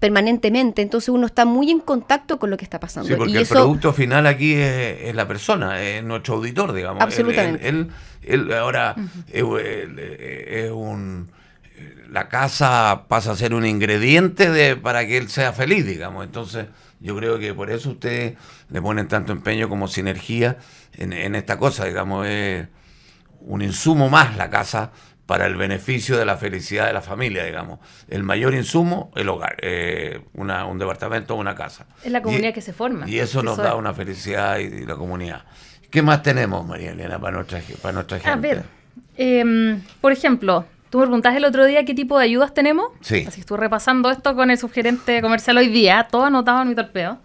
permanentemente, entonces uno está muy en contacto con lo que está pasando. Sí, porque el producto final aquí es, la persona, es nuestro auditor, digamos. Absolutamente. Él, él, ahora eh, es, un... La casa pasa a ser un ingrediente de, para que él sea feliz, digamos. Entonces, yo creo que por eso ustedes le ponen tanto empeño como sinergia en, en esta cosa, digamos. Es un insumo más la casa para el beneficio de la felicidad de la familia, digamos. El mayor insumo, el hogar, eh, un departamento o una casa. Es la comunidad que se forma. Y eso nos da una felicidad y, la comunidad. ¿Qué más tenemos, María Elena, para nuestra, para gente? A ver, em, por ejemplo, Tú me preguntaste el otro día qué tipo de ayudas tenemos. Sí. Así que estuve repasando esto con el subgerente comercial hoy día, todo anotado en mi torpeo.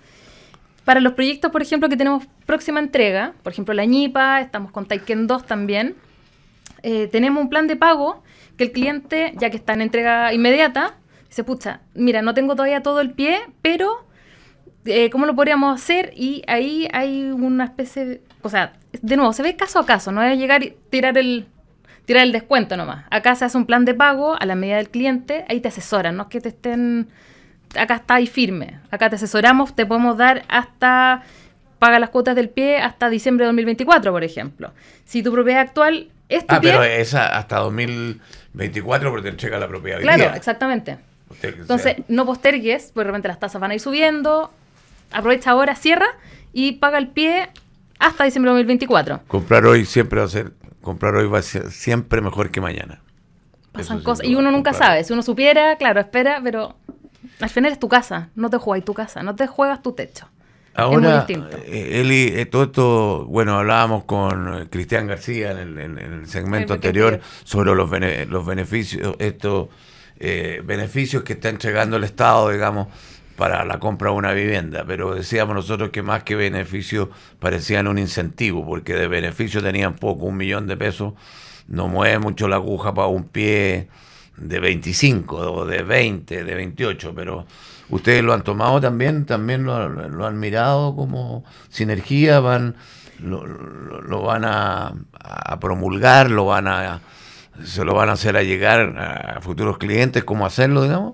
Para los proyectos, por ejemplo, que tenemos próxima entrega, por ejemplo, la ñipa, estamos con Taiken 2 también. Eh, tenemos un plan de pago que el cliente, ya que está en entrega inmediata, dice, pucha, mira, no tengo todavía todo el pie, pero eh, ¿cómo lo podríamos hacer? Y ahí hay una especie, de, o sea, de nuevo, se ve caso a caso, no es llegar y tirar el, tirar el descuento nomás. Acá se hace un plan de pago a la medida del cliente, ahí te asesoran, no es que te estén, acá está ahí firme, acá te asesoramos, te podemos dar hasta, paga las cuotas del pie hasta diciembre de 2024, por ejemplo. Si tu propiedad actual ah, pero esa hasta 2024 porque te checa la propiedad. Claro, exactamente. Entonces, no postergues, porque de repente las tasas van a ir subiendo. Aprovecha ahora, cierra y paga el pie hasta diciembre de 2024. Comprar hoy siempre va a ser, comprar hoy va a ser siempre mejor que mañana. Pasan cosas y uno nunca sabe. Si uno supiera, claro, espera, pero al final es tu casa. No te juegas tu casa, no te juegas tu techo. Ahora, eh, Eli, eh, todo esto, bueno, hablábamos con eh, Cristian García en el, segmento anterior sobre los, los beneficios, estos beneficios que está entregando el Estado, digamos, para la compra de una vivienda, pero decíamos nosotros que más que beneficios parecían un incentivo, porque de beneficio tenían poco, un millón de pesos, no mueve mucho la aguja para un pie de 25 o de 20, de 28, pero ustedes lo han tomado también, también lo, han mirado como sinergia, van lo, van a, promulgar, lo van a se lo van a hacer a llegar a futuros clientes, cómo hacerlo, digamos.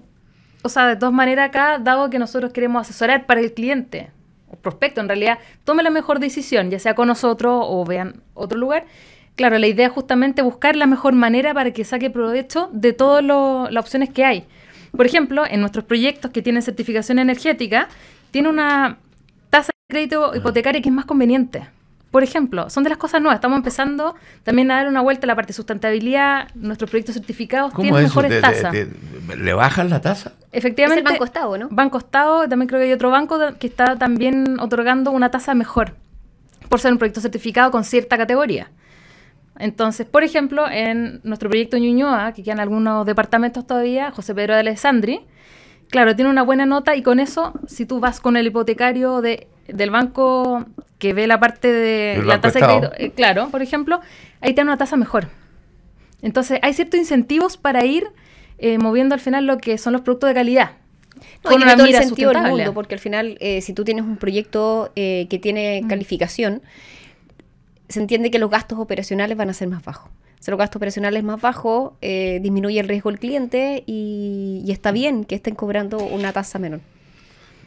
O sea, de todas maneras acá, dado que nosotros queremos asesorar para el cliente, o prospecto en realidad, tome la mejor decisión, ya sea con nosotros o vean otro lugar. Claro, la idea es justamente buscar la mejor manera para que saque provecho de todas las opciones que hay. Por ejemplo, en nuestros proyectos que tienen certificación energética, tiene una tasa de crédito hipotecaria que es más conveniente. Por ejemplo, son de las cosas nuevas. Estamos empezando también a dar una vuelta a la parte de sustentabilidad. Nuestros proyectos certificados tienen mejores tasas. ¿Le bajan la tasa? Efectivamente. Es el Banco Estado, ¿no? Banco Estado. También creo que hay otro banco que está también otorgando una tasa mejor por ser un proyecto certificado con cierta categoría. Entonces, por ejemplo, en nuestro proyecto Ñuñoa, que quedan algunos departamentos todavía, José Pedro de Alessandri, claro, tiene una buena nota y con eso, si tú vas con el hipotecario de, del banco que ve la parte de la tasa de crédito, eh, claro, por ejemplo, ahí te dan una tasa mejor. Entonces, hay ciertos incentivos para ir eh, moviendo al final lo que son los productos de calidad. No, una todo porque al final, eh, si tú tienes un proyecto que tiene mm. calificación, se entiende que los gastos operacionales van a ser más bajos. Si los gastos operacionales más bajos eh, disminuye el riesgo del cliente y, está bien que estén cobrando una tasa menor.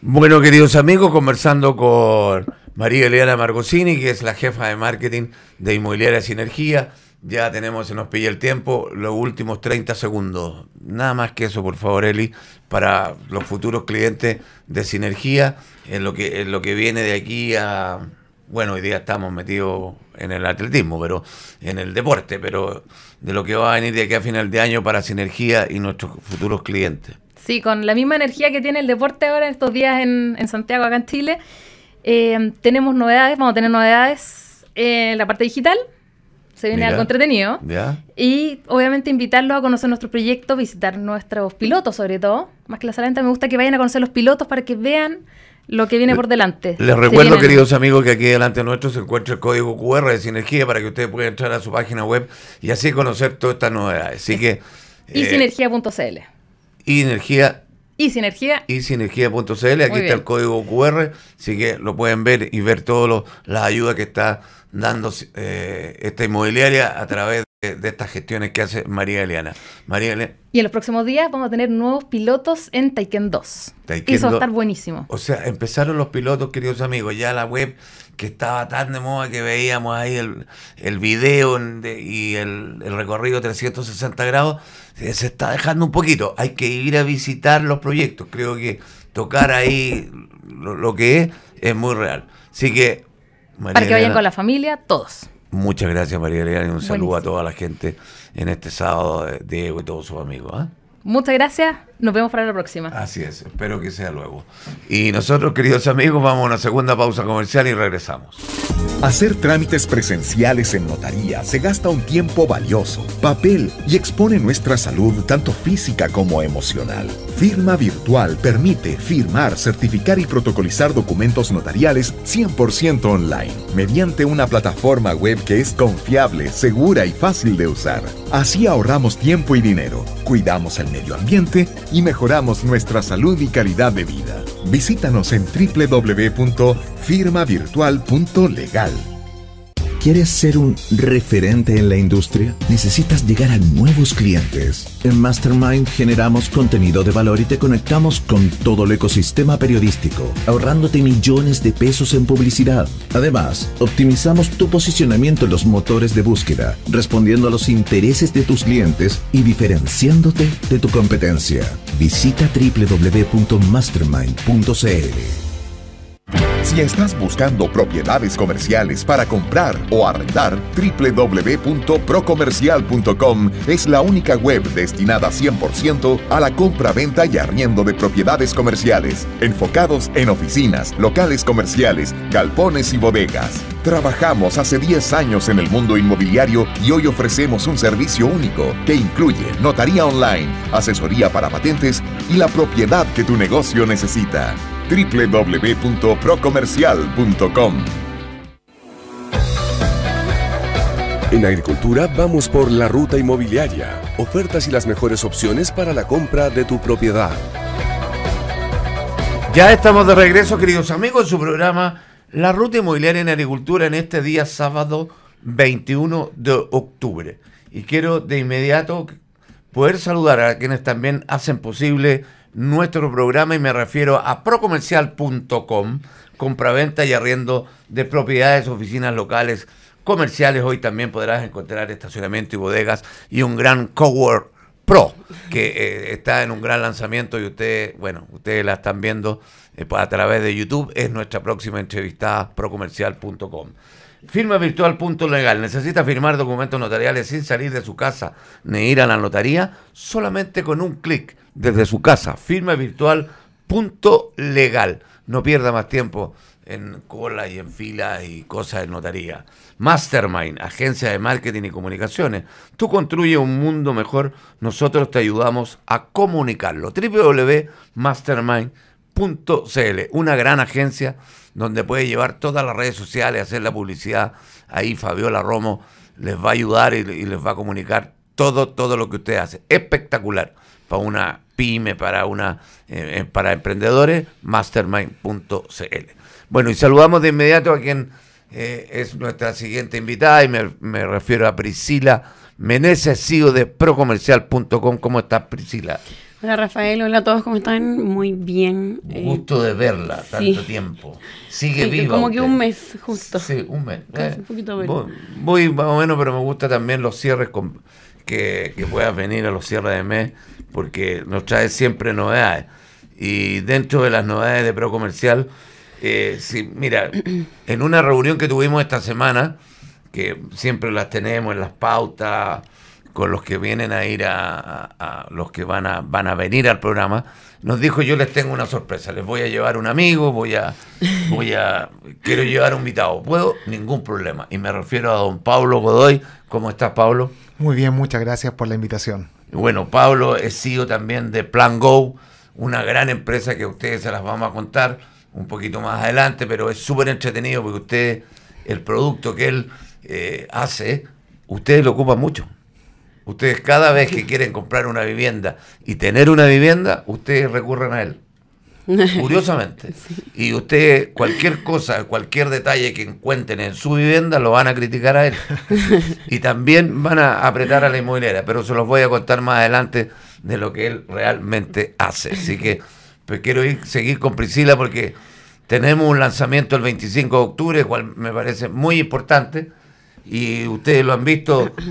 Bueno, queridos amigos, conversando con María Eliana Margocini, que es la jefa de marketing de Inmobiliaria Sinergia. Ya tenemos, se nos pilla el tiempo, los últimos 30 segundos. Nada más que eso, por favor, Eli, para los futuros clientes de Sinergia, en lo que, en lo que viene de aquí a, bueno, hoy día estamos metidos en el atletismo, pero en el deporte, pero de lo que va a venir de aquí a final de año para Sinergia y nuestros futuros clientes. Sí, con la misma energía que tiene el deporte ahora en estos días en, Santiago, acá en Chile, eh, tenemos novedades, vamos a tener novedades en la parte digital, se viene algo entretenido. Y obviamente invitarlos a conocer nuestro proyecto, visitar nuestros pilotos sobre todo. Más que la sala me gusta que vayan a conocer los pilotos para que vean lo que viene por delante. Les recuerdo, queridos amigos, que aquí delante nuestro se encuentra el código QR de Sinergia para que ustedes puedan entrar a su página web y así conocer todas estas novedades. Así que. Y eh, sinergia.cl. Y energía. Y sinergia. Y sinergia.cl. Aquí está el código QR. Así que lo pueden ver y ver todas las ayudas que está dando eh, esta inmobiliaria a través de de estas gestiones que hace María Eliana. María Eliana. Y en los próximos días vamos a tener nuevos pilotos en Taiken 2. Taiken Eso va a estar buenísimo. O sea, empezaron los pilotos, queridos amigos, ya la web que estaba tan de moda que veíamos ahí el, el video y el, el, recorrido 360 grados, se, está dejando un poquito. Hay que ir a visitar los proyectos. Creo que tocar ahí lo, que es es muy real. Así que... María Para que vayan con la familia, todos. Muchas gracias, María Elena, y un saludo a toda la gente en este sábado, eh, Diego y todos sus amigos. ¿ah? Muchas gracias. Nos vemos para la próxima. Así es, espero que sea luego. Y nosotros, queridos amigos, vamos a una segunda pausa comercial y regresamos. Hacer trámites presenciales en notaría se gasta un tiempo valioso, papel y expone nuestra salud tanto física como emocional. Firma virtual permite firmar, certificar y protocolizar documentos notariales 100% online, mediante una plataforma web que es confiable, segura y fácil de usar. Así ahorramos tiempo y dinero, cuidamos el medio ambiente y mejoramos nuestra salud y calidad de vida. Visítanos en www.firmavirtual.legal. ¿Quieres ser un referente en la industria? Necesitas llegar a nuevos clientes. En Mastermind generamos contenido de valor y te conectamos con todo el ecosistema periodístico, ahorrándote millones de pesos en publicidad. Además, optimizamos tu posicionamiento en los motores de búsqueda, respondiendo a los intereses de tus clientes y diferenciándote de tu competencia. Visita www.mastermind.cl. Si estás buscando propiedades comerciales para comprar o arrendar, www.procomercial.com es la única web destinada 100% a la compra-venta y arriendo de propiedades comerciales, enfocados en oficinas, locales comerciales, galpones y bodegas. Trabajamos hace 10 años en el mundo inmobiliario y hoy ofrecemos un servicio único que incluye notaría online, asesoría para patentes y la propiedad que tu negocio necesita www.procomercial.com. En agricultura vamos por la ruta inmobiliaria, ofertas y las mejores opciones para la compra de tu propiedad. Ya estamos de regreso, queridos amigos, en su programa La Ruta Inmobiliaria en Agricultura en este día sábado 21 de octubre. Y quiero de inmediato poder saludar a quienes también hacen posible nuestro programa y me refiero a procomercial.com, compraventa y arriendo de propiedades, oficinas locales, comerciales. Hoy también podrás encontrar estacionamiento y bodegas y un gran cowork Pro, que eh, está en un gran lanzamiento y ustedes, bueno, ustedes la están viendo eh, a través de YouTube, es nuestra próxima entrevistada procomercial.com. Firma virtual punto legal. ¿Necesita firmar documentos notariales sin salir de su casa ni ir a la notaría? Solamente con un clic desde su casa. Firma virtual punto legal. No pierda más tiempo en cola y en fila y cosas de notaría. Mastermind, agencia de marketing y comunicaciones. Tú construyes un mundo mejor, nosotros te ayudamos a comunicarlo. www.mastermind.com .cl, una gran agencia donde puede llevar todas las redes sociales, hacer la publicidad. Ahí Fabiola Romo les va a ayudar y, les va a comunicar todo, todo lo que usted hace. Espectacular. Para una pyme, para una eh, eh, para emprendedores, mastermind.cl. Bueno, y saludamos de inmediato a quien eh, es nuestra siguiente invitada, y me, refiero a Priscila Meneses, CEO de procomercial.com. ¿Cómo estás, Priscila? Hola Rafael, hola a todos, ¿cómo están? Muy bien. Un eh, Gusto de verla tanto tiempo. Sigue sí, viva. Como que un mes, justo. Sí, un mes. Eh, un poquito menos. Voy, más o menos, pero me gusta también los cierres, que, que puedas venir a los cierres de mes, porque nos trae siempre novedades. Y dentro de las novedades de Pro Comercial, eh, mira, en una reunión que tuvimos esta semana, que siempre las tenemos en las pautas, con los que vienen a ir a, los que van a, van a venir al programa, nos dijo yo les tengo una sorpresa, les voy a llevar un amigo, voy a, voy a, quiero llevar un invitado, ¿puedo? Ningún problema. Y me refiero a don Pablo Godoy, ¿cómo estás Pablo? Muy bien, muchas gracias por la invitación. Bueno, Pablo es CEO también de Plan Go, una gran empresa que ustedes se las vamos a contar un poquito más adelante, pero es súper entretenido porque usted, el producto que él eh, hace, ustedes lo ocupan mucho. Ustedes cada vez que quieren comprar una vivienda y tener una vivienda, ustedes recurren a él. Curiosamente. Y ustedes, cualquier cosa, cualquier detalle que encuentren en su vivienda, lo van a criticar a él. y también van a apretar a la inmobiliaria, pero se los voy a contar más adelante de lo que él realmente hace. Así que pues, quiero seguir con Priscila porque tenemos un lanzamiento el 25 de octubre, cual me parece muy importante. Y ustedes lo han visto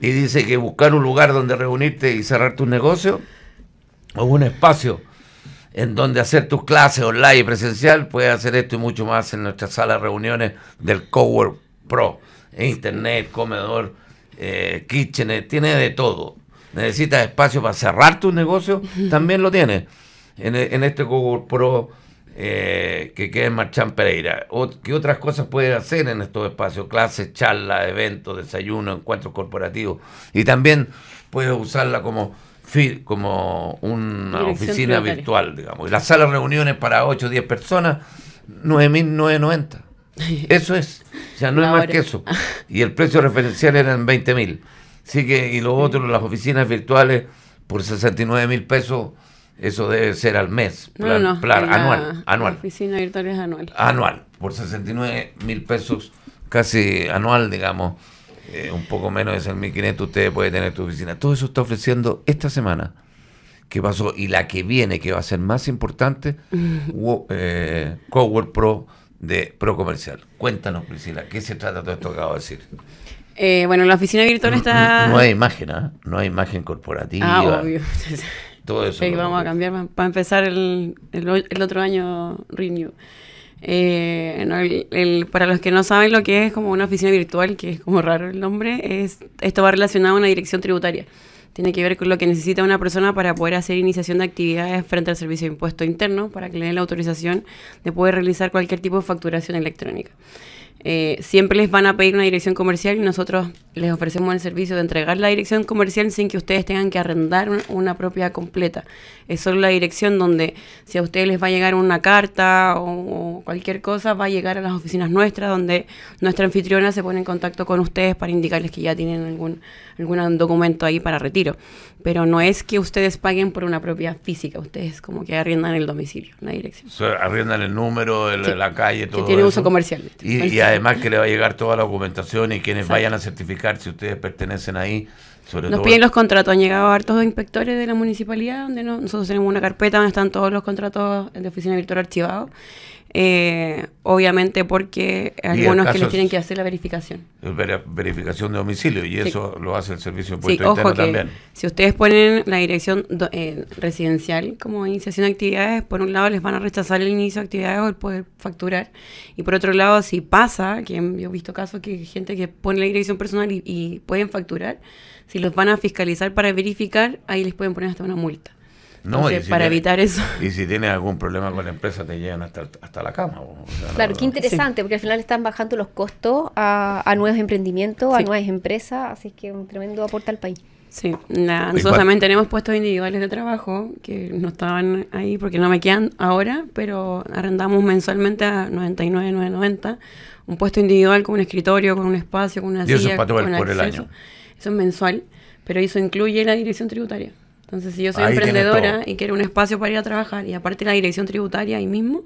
y dice que buscar un lugar donde reunirte y cerrar tu negocio o un espacio en donde hacer tus clases online y presencial, puedes hacer esto y mucho más en nuestra sala de reuniones del Cowork Pro. Internet, comedor, eh, kitchen, eh, tiene de todo. Necesitas espacio para cerrar tu negocio, también lo tienes en, en este Cowork Pro eh, que quede en Marchán Pereira. ¿Qué otras cosas puedes hacer en estos espacios? Clases, charlas, eventos, desayunos, encuentros corporativos. Y también puedes usarla como, como una oficina virtual, digamos. Y la sala de reuniones para 8 o 10 personas, 9.990. Eso es, O sea, no es más que eso. Y el precio referencial era en 20.000. Así que, y los otros, las oficinas virtuales, por 69.000 mil pesos eso debe ser al mes, anual, anual. oficina virtual es anual. Anual, por 69 mil pesos casi anual, digamos. Eh, un poco menos de 1500 ustedes puede tener tu oficina. Todo eso está ofreciendo esta semana que pasó y la que viene, que va a ser más importante, eh, Cowork Pro de Pro Comercial. Cuéntanos, Priscila, ¿qué se trata todo esto que acabo de decir? Eh, bueno, la oficina virtual está... No, hay imagen, ¿ah? No hay imagen corporativa. Ah, obvio. Sí, vamos a cambiar para empezar el, otro año Renew. Eh, para los que no saben lo que es como una oficina virtual, que es como raro el nombre, es, esto va relacionado a una dirección tributaria. Tiene que ver con lo que necesita una persona para poder hacer iniciación de actividades frente al servicio de impuesto interno, para que le den la autorización de poder realizar cualquier tipo de facturación electrónica. Eh, siempre les van a pedir una dirección comercial y nosotros les ofrecemos el servicio de entregar la dirección comercial sin que ustedes tengan que arrendar una propia completa. Es solo la dirección donde si a ustedes les va a llegar una carta o, cualquier cosa, va a llegar a las oficinas nuestras donde nuestra anfitriona se pone en contacto con ustedes para indicarles que ya tienen algún, algún documento ahí para retiro. Pero no es que ustedes paguen por una propiedad física, ustedes como que arriendan el domicilio, la dirección. arriendan el número, de la calle, todo. Que tiene uso comercial además que le va a llegar toda la documentación y quienes vayan a certificar si ustedes pertenecen ahí. Sobre Nos piden los contratos, han llegado hartos inspectores de la municipalidad, donde nosotros tenemos una carpeta donde están todos los contratos de oficina virtual archivados eh, obviamente porque algunos que les tienen que hacer la verificación. Eh, verificación de domicilio y eso lo hace el servicio de ojo también. Si ustedes ponen la dirección eh, residencial como iniciación de actividades, por un lado les van a rechazar el inicio de actividades o el poder facturar y por otro lado si pasa, que yo he visto casos que gente que pone la dirección personal y pueden facturar, si los van a fiscalizar para verificar, ahí les pueden poner hasta una multa para evitar eso. Y si tienes algún problema con la empresa, te llegan hasta, hasta la cama. claro, qué interesante, porque al final están bajando los costos a, nuevos emprendimientos, a nuevas empresas, así que un tremendo aporte al país. Sí, nosotros también tenemos puestos individuales de trabajo que no estaban ahí porque no me quedan ahora, pero arrendamos mensualmente a 99,990 un puesto individual con un escritorio, con un espacio, con una silla, es acceso. el año. Eso es mensual, pero eso incluye la dirección tributaria. Entonces, si yo soy emprendedora y quiero un espacio para ir a trabajar, y aparte la dirección tributaria ahí mismo,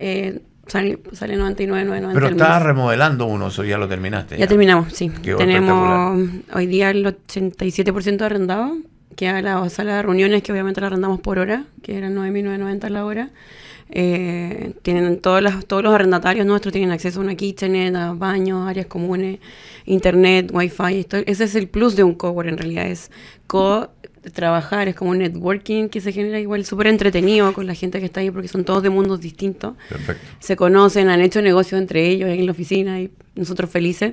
eh, sale, sale Pero estaba remodelando uno, eso ya lo terminaste. Ya, terminamos, sí. Tenemos hoy día el 87% arrendado, que a la sala de reuniones, que obviamente la arrendamos por hora, que eran 9.990 la hora. Eh, tienen todos los arrendatarios nuestros tienen acceso a una kitchen, a baños, áreas comunes, internet, wifi. ese es el plus de un cowork en realidad, es co trabajar, es como un networking que se genera igual súper entretenido con la gente que está ahí porque son todos de mundos distintos. Perfecto. Se conocen, han hecho negocios entre ellos en la oficina y nosotros felices.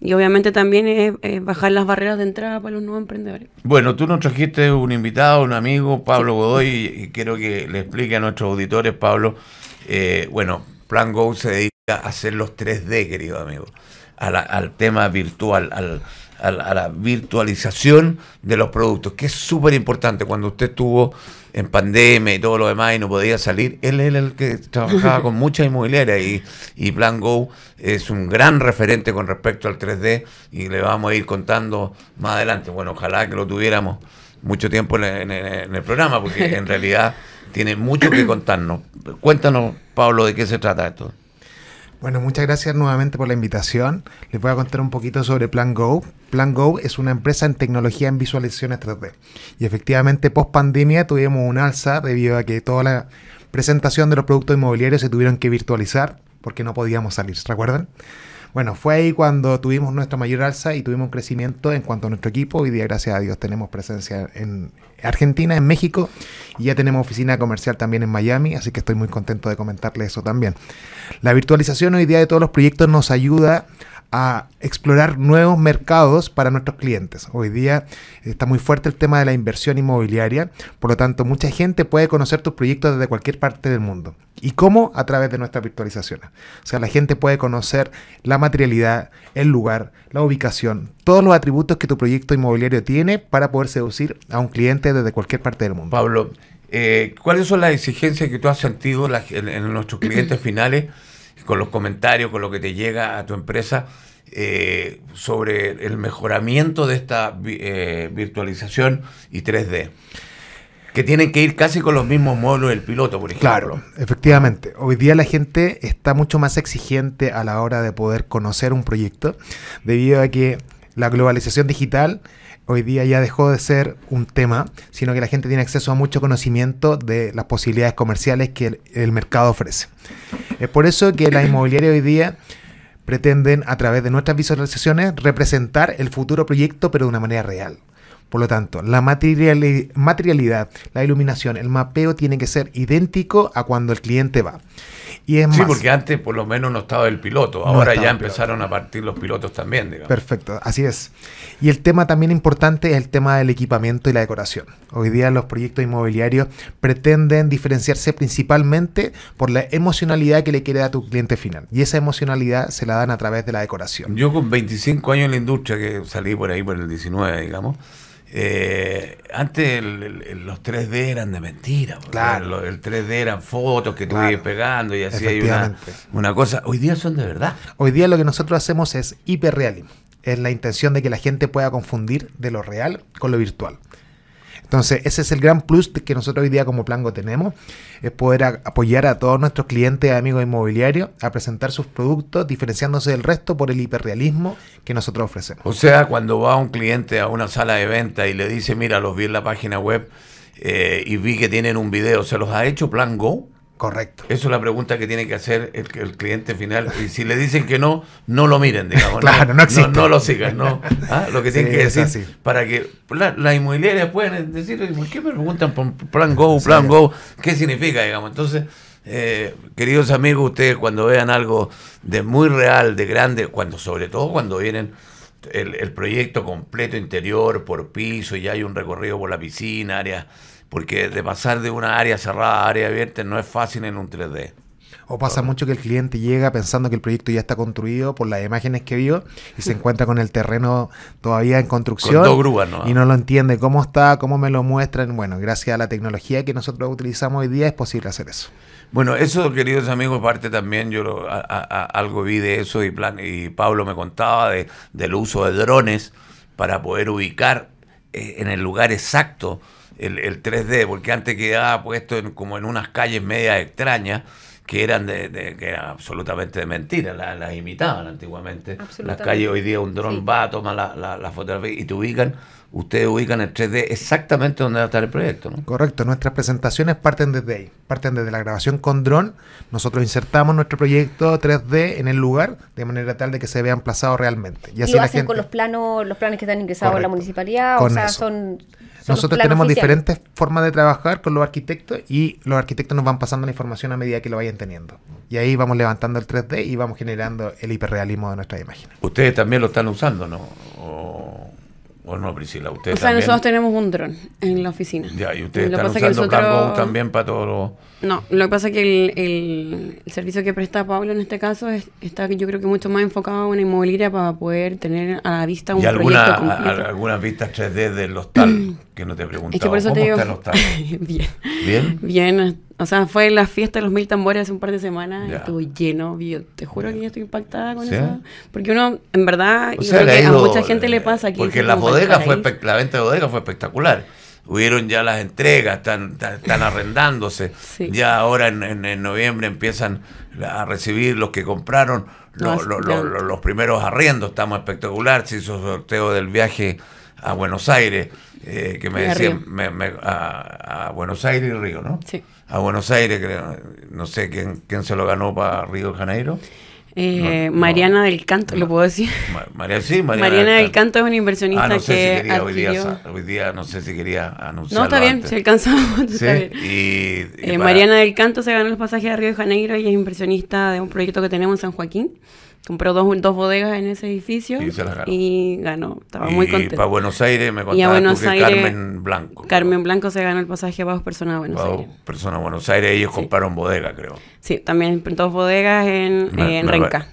Y obviamente también es, bajar las barreras de entrada para los nuevos emprendedores. Bueno, tú nos trajiste un invitado, un amigo, Pablo Godoy, y quiero que le explique a nuestros auditores, Pablo, eh, bueno, Plan Go se dedica a hacer los 3D, querido amigo, al tema virtual, al a la, virtualización de los productos, que es súper importante. Cuando usted estuvo en pandemia y todo lo demás y no podía salir, él es el que trabajaba con muchas inmobiliarias y, y Plan Go es un gran referente con respecto al 3D y le vamos a ir contando más adelante. Bueno, ojalá que lo tuviéramos mucho tiempo en el programa, porque en realidad tiene mucho que contarnos. Cuéntanos, Pablo, de qué se trata esto. Bueno, muchas gracias nuevamente por la invitación. Les voy a contar un poquito sobre Plan Go. Plan Go es una empresa en tecnología en visualizaciones 3D. Y efectivamente, post pandemia tuvimos un alza debido a que toda la presentación de los productos inmobiliarios se tuvieron que virtualizar porque no podíamos salir. ¿Recuerdan? Bueno, fue ahí cuando tuvimos nuestra mayor alza y tuvimos un crecimiento en cuanto a nuestro equipo. Hoy día, gracias a Dios, tenemos presencia en Argentina, en México, y ya tenemos oficina comercial también en Miami, así que estoy muy contento de comentarle eso también. La virtualización hoy día de todos los proyectos nos ayuda a explorar nuevos mercados para nuestros clientes. Hoy día está muy fuerte el tema de la inversión inmobiliaria, por lo tanto mucha gente puede conocer tus proyectos desde cualquier parte del mundo. ¿Y cómo? A través de nuestras virtualizaciones. O sea, la gente puede conocer la materialidad, el lugar, la ubicación, todos los atributos que tu proyecto inmobiliario tiene para poder seducir a un cliente desde cualquier parte del mundo. Pablo, eh, ¿cuáles son las exigencias que tú has sentido en, en nuestros clientes finales? con los comentarios, con lo que te llega a tu empresa eh, sobre el mejoramiento de esta eh, virtualización y 3D. Que tienen que ir casi con los mismos módulos del piloto, por ejemplo. Claro, efectivamente. Hoy día la gente está mucho más exigente a la hora de poder conocer un proyecto, debido a que la globalización digital hoy día ya dejó de ser un tema, sino que la gente tiene acceso a mucho conocimiento de las posibilidades comerciales que el, mercado ofrece. Es por eso que las inmobiliarias hoy día pretenden, a través de nuestras visualizaciones, representar el futuro proyecto, pero de una manera real. Por lo tanto, la materialidad, la iluminación, el mapeo tienen que ser idéntico a cuando el cliente va sí, porque antes por lo menos no estaba el piloto, ahora ya empezaron a partir los pilotos también, digamos. Perfecto, así es. Y el tema también importante es el tema del equipamiento y la decoración. Hoy día los proyectos inmobiliarios pretenden diferenciarse principalmente por la emocionalidad que le quiere dar a tu cliente final. Y esa emocionalidad se la dan a través de la decoración. Yo con 25 años en la industria, que salí por ahí por el 19, digamos, eh, antes los 3D eran de mentira. Claro. El, 3D eran fotos que tú ibas pegando y así hay una, una, cosa. Hoy día son de verdad. Hoy día lo que nosotros hacemos es hiperrealismo. Es la intención de que la gente pueda confundir de lo real con lo virtual. Entonces, ese es el gran plus que nosotros hoy día como Plango tenemos, es poder apoyar a todos nuestros clientes, amigos inmobiliarios, a presentar sus productos diferenciándose del resto por el hiperrealismo que nosotros ofrecemos. O sea, cuando va un cliente a una sala de venta y le dice, mira, los vi en la página web eh, y vi que tienen un video, ¿se los ha hecho Plango? Correcto. eso es la pregunta que tiene que hacer el, el, cliente final. Y si le dicen que no, no lo miren, digamos. claro, no, no, no, lo sigan, no. Ah, lo que tienen que decir para que la, las inmobiliarias puedan decir, ¿por qué me preguntan por plan go, plan go? ¿Qué significa, digamos? Entonces, eh, queridos amigos, ustedes cuando vean algo de muy real, de grande, cuando sobre todo cuando vienen el, proyecto completo interior por piso y hay un recorrido por la piscina, área porque de pasar de una área cerrada a área abierta no es fácil en un 3D. O pasa mucho que el cliente llega pensando que el proyecto ya está construido por las imágenes que vio y se encuentra con el terreno todavía en construcción. Y no lo entiende cómo está, cómo me lo muestran. Bueno, gracias a la tecnología que nosotros utilizamos hoy día es posible hacer eso. Bueno, eso, queridos amigos, parte también, yo algo vi de eso y, y Pablo me contaba de, del uso de drones para poder ubicar eh, en el lugar exacto el, 3D, porque antes quedaba puesto como en unas calles medias extrañas que eran de, que absolutamente de mentira, las, imitaban antiguamente. Las calles hoy día un dron va, toma la, la, la, fotografía y te ubican, ustedes ubican el 3D exactamente donde va a estar el proyecto. ¿no? Correcto, nuestras presentaciones parten desde ahí, parten desde la grabación con dron, nosotros insertamos nuestro proyecto 3D en el lugar de manera tal de que se vea emplazado realmente. Y, lo hacen con los planos, los planes que están ingresados en la municipalidad o sea, son nosotros tenemos diferentes formas de trabajar con los arquitectos y los arquitectos nos van pasando la información a medida que lo vayan teniendo. Y ahí vamos levantando el 3D y vamos generando el hiperrealismo de nuestras imágenes. Ustedes también lo están usando, ¿no? Bueno, Priscila, usted. O sea, nosotros tenemos un dron en la oficina. Ya, y ustedes están usando también para todo. No, lo que pasa es que el, servicio que presta Pablo en este caso está, yo creo que mucho más enfocado en inmobiliaria para poder tener a la vista un ¿Y proyecto algunas vistas 3D del hostal que no te he preguntado. Es por eso te digo... hostal? Bien. Bien. Bien o sea, fue la fiesta de los mil tambores hace un par de semanas. y Estuvo lleno. te juro que yo estoy impactada con eso. Porque uno, en verdad, a mucha gente le pasa aquí. Porque la, bodega fue la venta de bodega fue espectacular. Hubieron ya las entregas, están, están arrendándose. Ya ahora en, noviembre empiezan a recibir los que compraron. Los, primeros arriendos, estamos espectacular, se hizo sorteo del viaje a Buenos Aires, eh, que me decían, a, a, Buenos Aires y Río, ¿no? Sí a Buenos Aires, creo. No sé quién, se lo ganó para Río de Janeiro. Eh, Mariana del Canto, ¿lo puedo decir? Mariana, del, Canto. es una inversionista ah, que. hoy, día, no sé si quería anunciar. No, está bien, se alcanzó. Eh, Mariana del Canto se ganó los pasajes a Río de Janeiro. y es inversionista de un proyecto que tenemos en San Joaquín compró dos, dos bodegas en ese edificio y, ganó. Estaba muy contento. Y para Buenos Aires me contaba y Carmen Blanco. Carmen Blanco se ganó el pasaje a Bajo Personas Buenos Aires. Persona Buenos Aires, ellos compraron bodega, creo. Sí, también dos bodegas en, eh, Renca.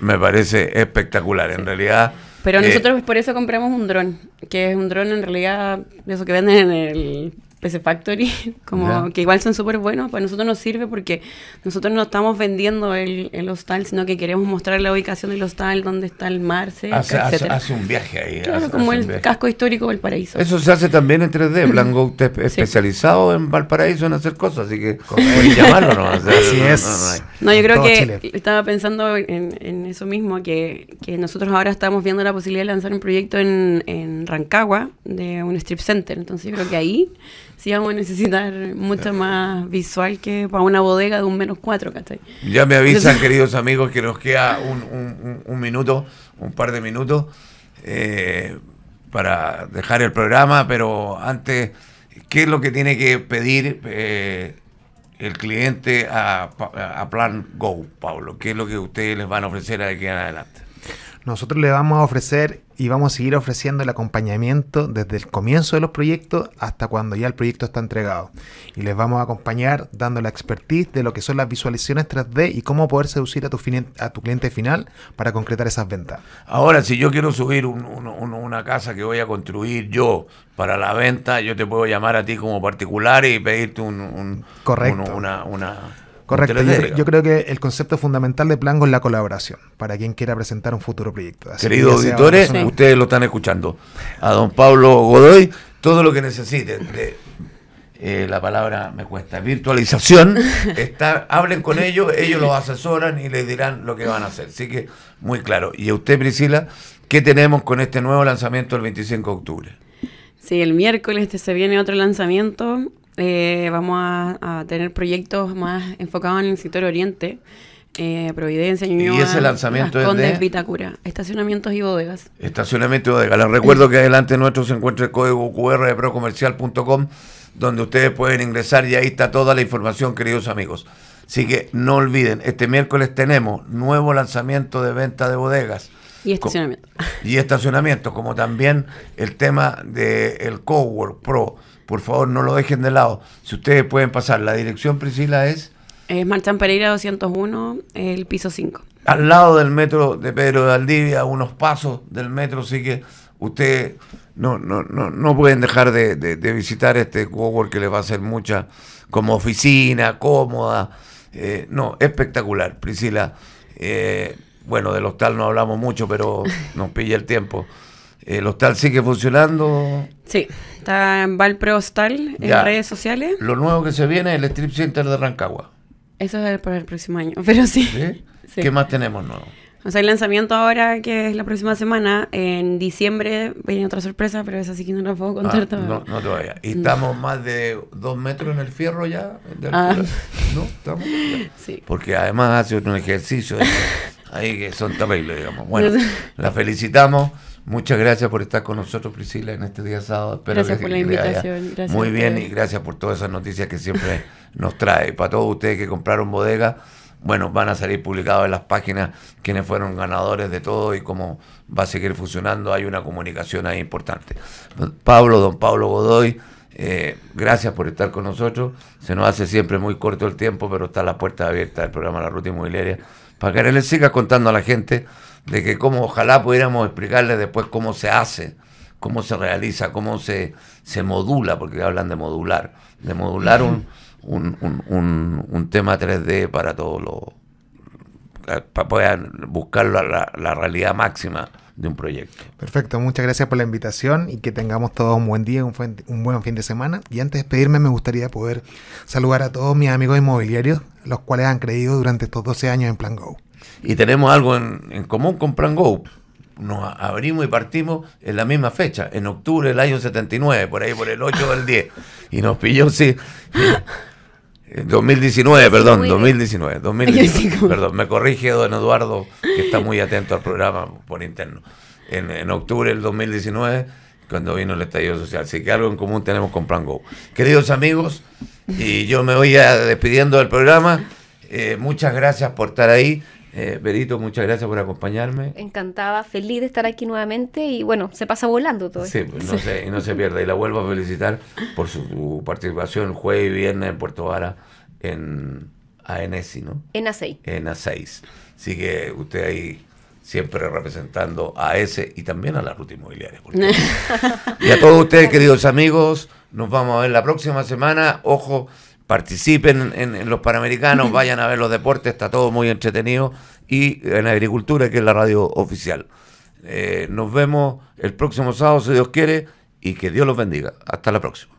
Me, parece espectacular. En realidad. Pero eh, nosotros por eso compramos un dron, que es un dron en realidad, eso que venden en el PC Factory, como que igual son súper buenos, pues a nosotros nos sirve porque nosotros no estamos vendiendo el, el, hostal, sino que queremos mostrar la ubicación del hostal, dónde está el mar, etcétera. hace, un viaje ahí. como el casco histórico del paraíso. Eso se hace también en 3D, Blanco es especializado en Valparaíso en hacer cosas, así que llamarlo ¿no? O Así es. No, yo creo que estaba pensando en, eso mismo, que, que, nosotros ahora estamos viendo la posibilidad de lanzar un proyecto en, en Rancagua de un strip center, entonces yo creo que ahí si vamos a necesitar mucho eh. más visual que para una bodega de un menos cuatro, ¿cachai? Ya me avisan, queridos amigos, que nos queda un, un, un minuto, un par de minutos eh, para dejar el programa, pero antes, ¿qué es lo que tiene que pedir eh, el cliente a, a Plan Go, Pablo? ¿Qué es lo que ustedes les van a ofrecer aquí en adelante? Nosotros le vamos a ofrecer y vamos a seguir ofreciendo el acompañamiento desde el comienzo de los proyectos hasta cuando ya el proyecto está entregado. Y les vamos a acompañar dando la expertise de lo que son las visualizaciones 3D y cómo poder seducir a tu, a tu cliente final para concretar esas ventas. Ahora, si yo quiero subir una casa que voy a construir yo para la venta, yo te puedo llamar a ti como particular y pedirte un... Correcto. una Correcto. Yo, creo que el concepto fundamental de Plango es la colaboración, para quien quiera presentar un futuro proyecto. Queridos auditores, ustedes lo están escuchando. A don Pablo Godoy, todo lo que necesiten de eh, la palabra me cuesta, virtualización, está, hablen con ellos, ellos los asesoran y les dirán lo que van a hacer. Así que, muy claro. Y a usted, Priscila, ¿qué tenemos con este nuevo lanzamiento el 25 de octubre? Sí, el miércoles se viene otro lanzamiento eh, vamos a, tener proyectos más enfocados en el sector oriente. Eh, Providencia, Ñuñoa, y ese lanzamiento Las de... Vitacura, estacionamientos y bodegas. Estacionamientos y bodegas. Les recuerdo que adelante nuestro se encuentra el código QR de procomercial.com, donde ustedes pueden ingresar y ahí está toda la información, queridos amigos. Así que no olviden, este miércoles tenemos nuevo lanzamiento de venta de bodegas. Y estacionamientos Y estacionamientos como también el tema del el cowork Pro por favor no lo dejen de lado. Si ustedes pueden pasar, la dirección Priscila es... Es eh, Marchán Pereira 201, el piso 5. Al lado del metro de Pedro de Aldivia, unos pasos del metro, así que ustedes no, no, no, no pueden dejar de, visitar este cowork que les va a hacer mucha como oficina, cómoda. Eh, no, espectacular, Priscila. Eh, bueno, del hostal no hablamos mucho, pero nos pilla el tiempo. ¿El hostal sigue funcionando? Sí, está en Valpre Hostal, en redes sociales. Lo nuevo que se viene es el Strip Center de Rancagua. Eso es para el próximo año, pero sí. qué más tenemos nuevo? O sea, el lanzamiento ahora, que es la próxima semana, en diciembre viene otra sorpresa, pero esa sí que no la puedo contar ah, todavía. No, todavía. ¿Y estamos más de dos metros en el fierro ya? De ah. ¿No? ¿Estamos? Sí. Porque además hace un ejercicio ahí que son terribles, digamos. Bueno, la felicitamos. Muchas gracias por estar con nosotros, Priscila, en este día sábado. gracias por la invitación. muy bien y gracias por todas esas noticias que siempre nos trae. Para todos ustedes que compraron bodega, bueno, van a salir publicados en las páginas quienes fueron ganadores de todo y cómo va a seguir funcionando. Hay una comunicación ahí importante. Pablo, don Pablo Godoy. Eh, gracias por estar con nosotros. Se nos hace siempre muy corto el tiempo, pero está la puerta abierta del programa La Ruta Inmobiliaria para que les siga contando a la gente de que como ojalá pudiéramos explicarles después cómo se hace, cómo se realiza, cómo se, se modula, porque hablan de modular, de modular un, tema 3D para todos los eh, para poder buscar la, la, realidad máxima de un proyecto. Perfecto, muchas gracias por la invitación y que tengamos todos un buen día, un, buen, un buen fin de semana. Y antes de despedirme me gustaría poder saludar a todos mis amigos inmobiliarios, los cuales han creído durante estos 12 años en Plan Go y tenemos algo en, común con Plan Go. Nos abrimos y partimos en la misma fecha, en octubre del año 79, por ahí por el 8 el 10. Y nos pilló, sí. 2019, eh, perdón, 2019, Perdón, me corrige don Eduardo, que está muy atento al programa por interno. En, octubre del 2019 cuando vino el estallido social. Así que algo en común tenemos con Plan Go. Queridos amigos, y yo me voy despidiendo del programa. Eh, muchas gracias por estar ahí. Eh, Berito, muchas gracias por acompañarme. Encantada, feliz de estar aquí nuevamente y bueno, se pasa volando todo. Sí, no, Se, no se pierda. Y la vuelvo a felicitar por su, participación jueves y viernes en Puerto Vara en ANSI, ¿no? En A6. En A6. Así que usted ahí siempre representando a ese y también a la ruta inmobiliaria. y a todos ustedes, queridos amigos, nos vamos a ver la próxima semana. Ojo participen en, los Panamericanos, vayan a ver los deportes, está todo muy entretenido, y en Agricultura, que es la radio oficial. Eh, nos vemos el próximo sábado, si Dios quiere, y que Dios los bendiga. Hasta la próxima.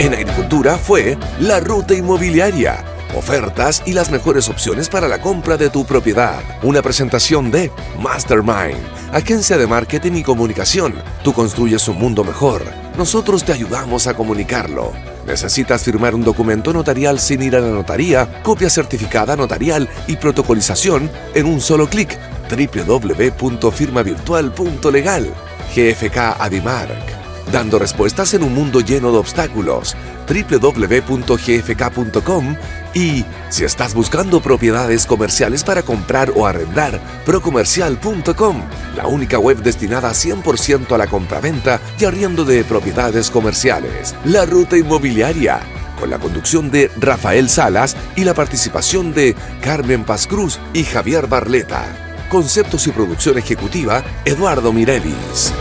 En Agricultura fue la ruta inmobiliaria. Ofertas y las mejores opciones para la compra de tu propiedad. Una presentación de Mastermind, agencia de marketing y comunicación. Tú construyes un mundo mejor nosotros te ayudamos a comunicarlo. Necesitas firmar un documento notarial sin ir a la notaría, copia certificada notarial y protocolización en un solo clic www.firmavirtual.legal. GFK Adimark dando respuestas en un mundo lleno de obstáculos. www.gfk.com y si estás buscando propiedades comerciales para comprar o arrendar, procomercial.com, la única web destinada 100% a la compraventa y arriendo de propiedades comerciales. La ruta inmobiliaria con la conducción de Rafael Salas y la participación de Carmen Paz Cruz y Javier Barleta. Conceptos y producción ejecutiva, Eduardo Mirevis.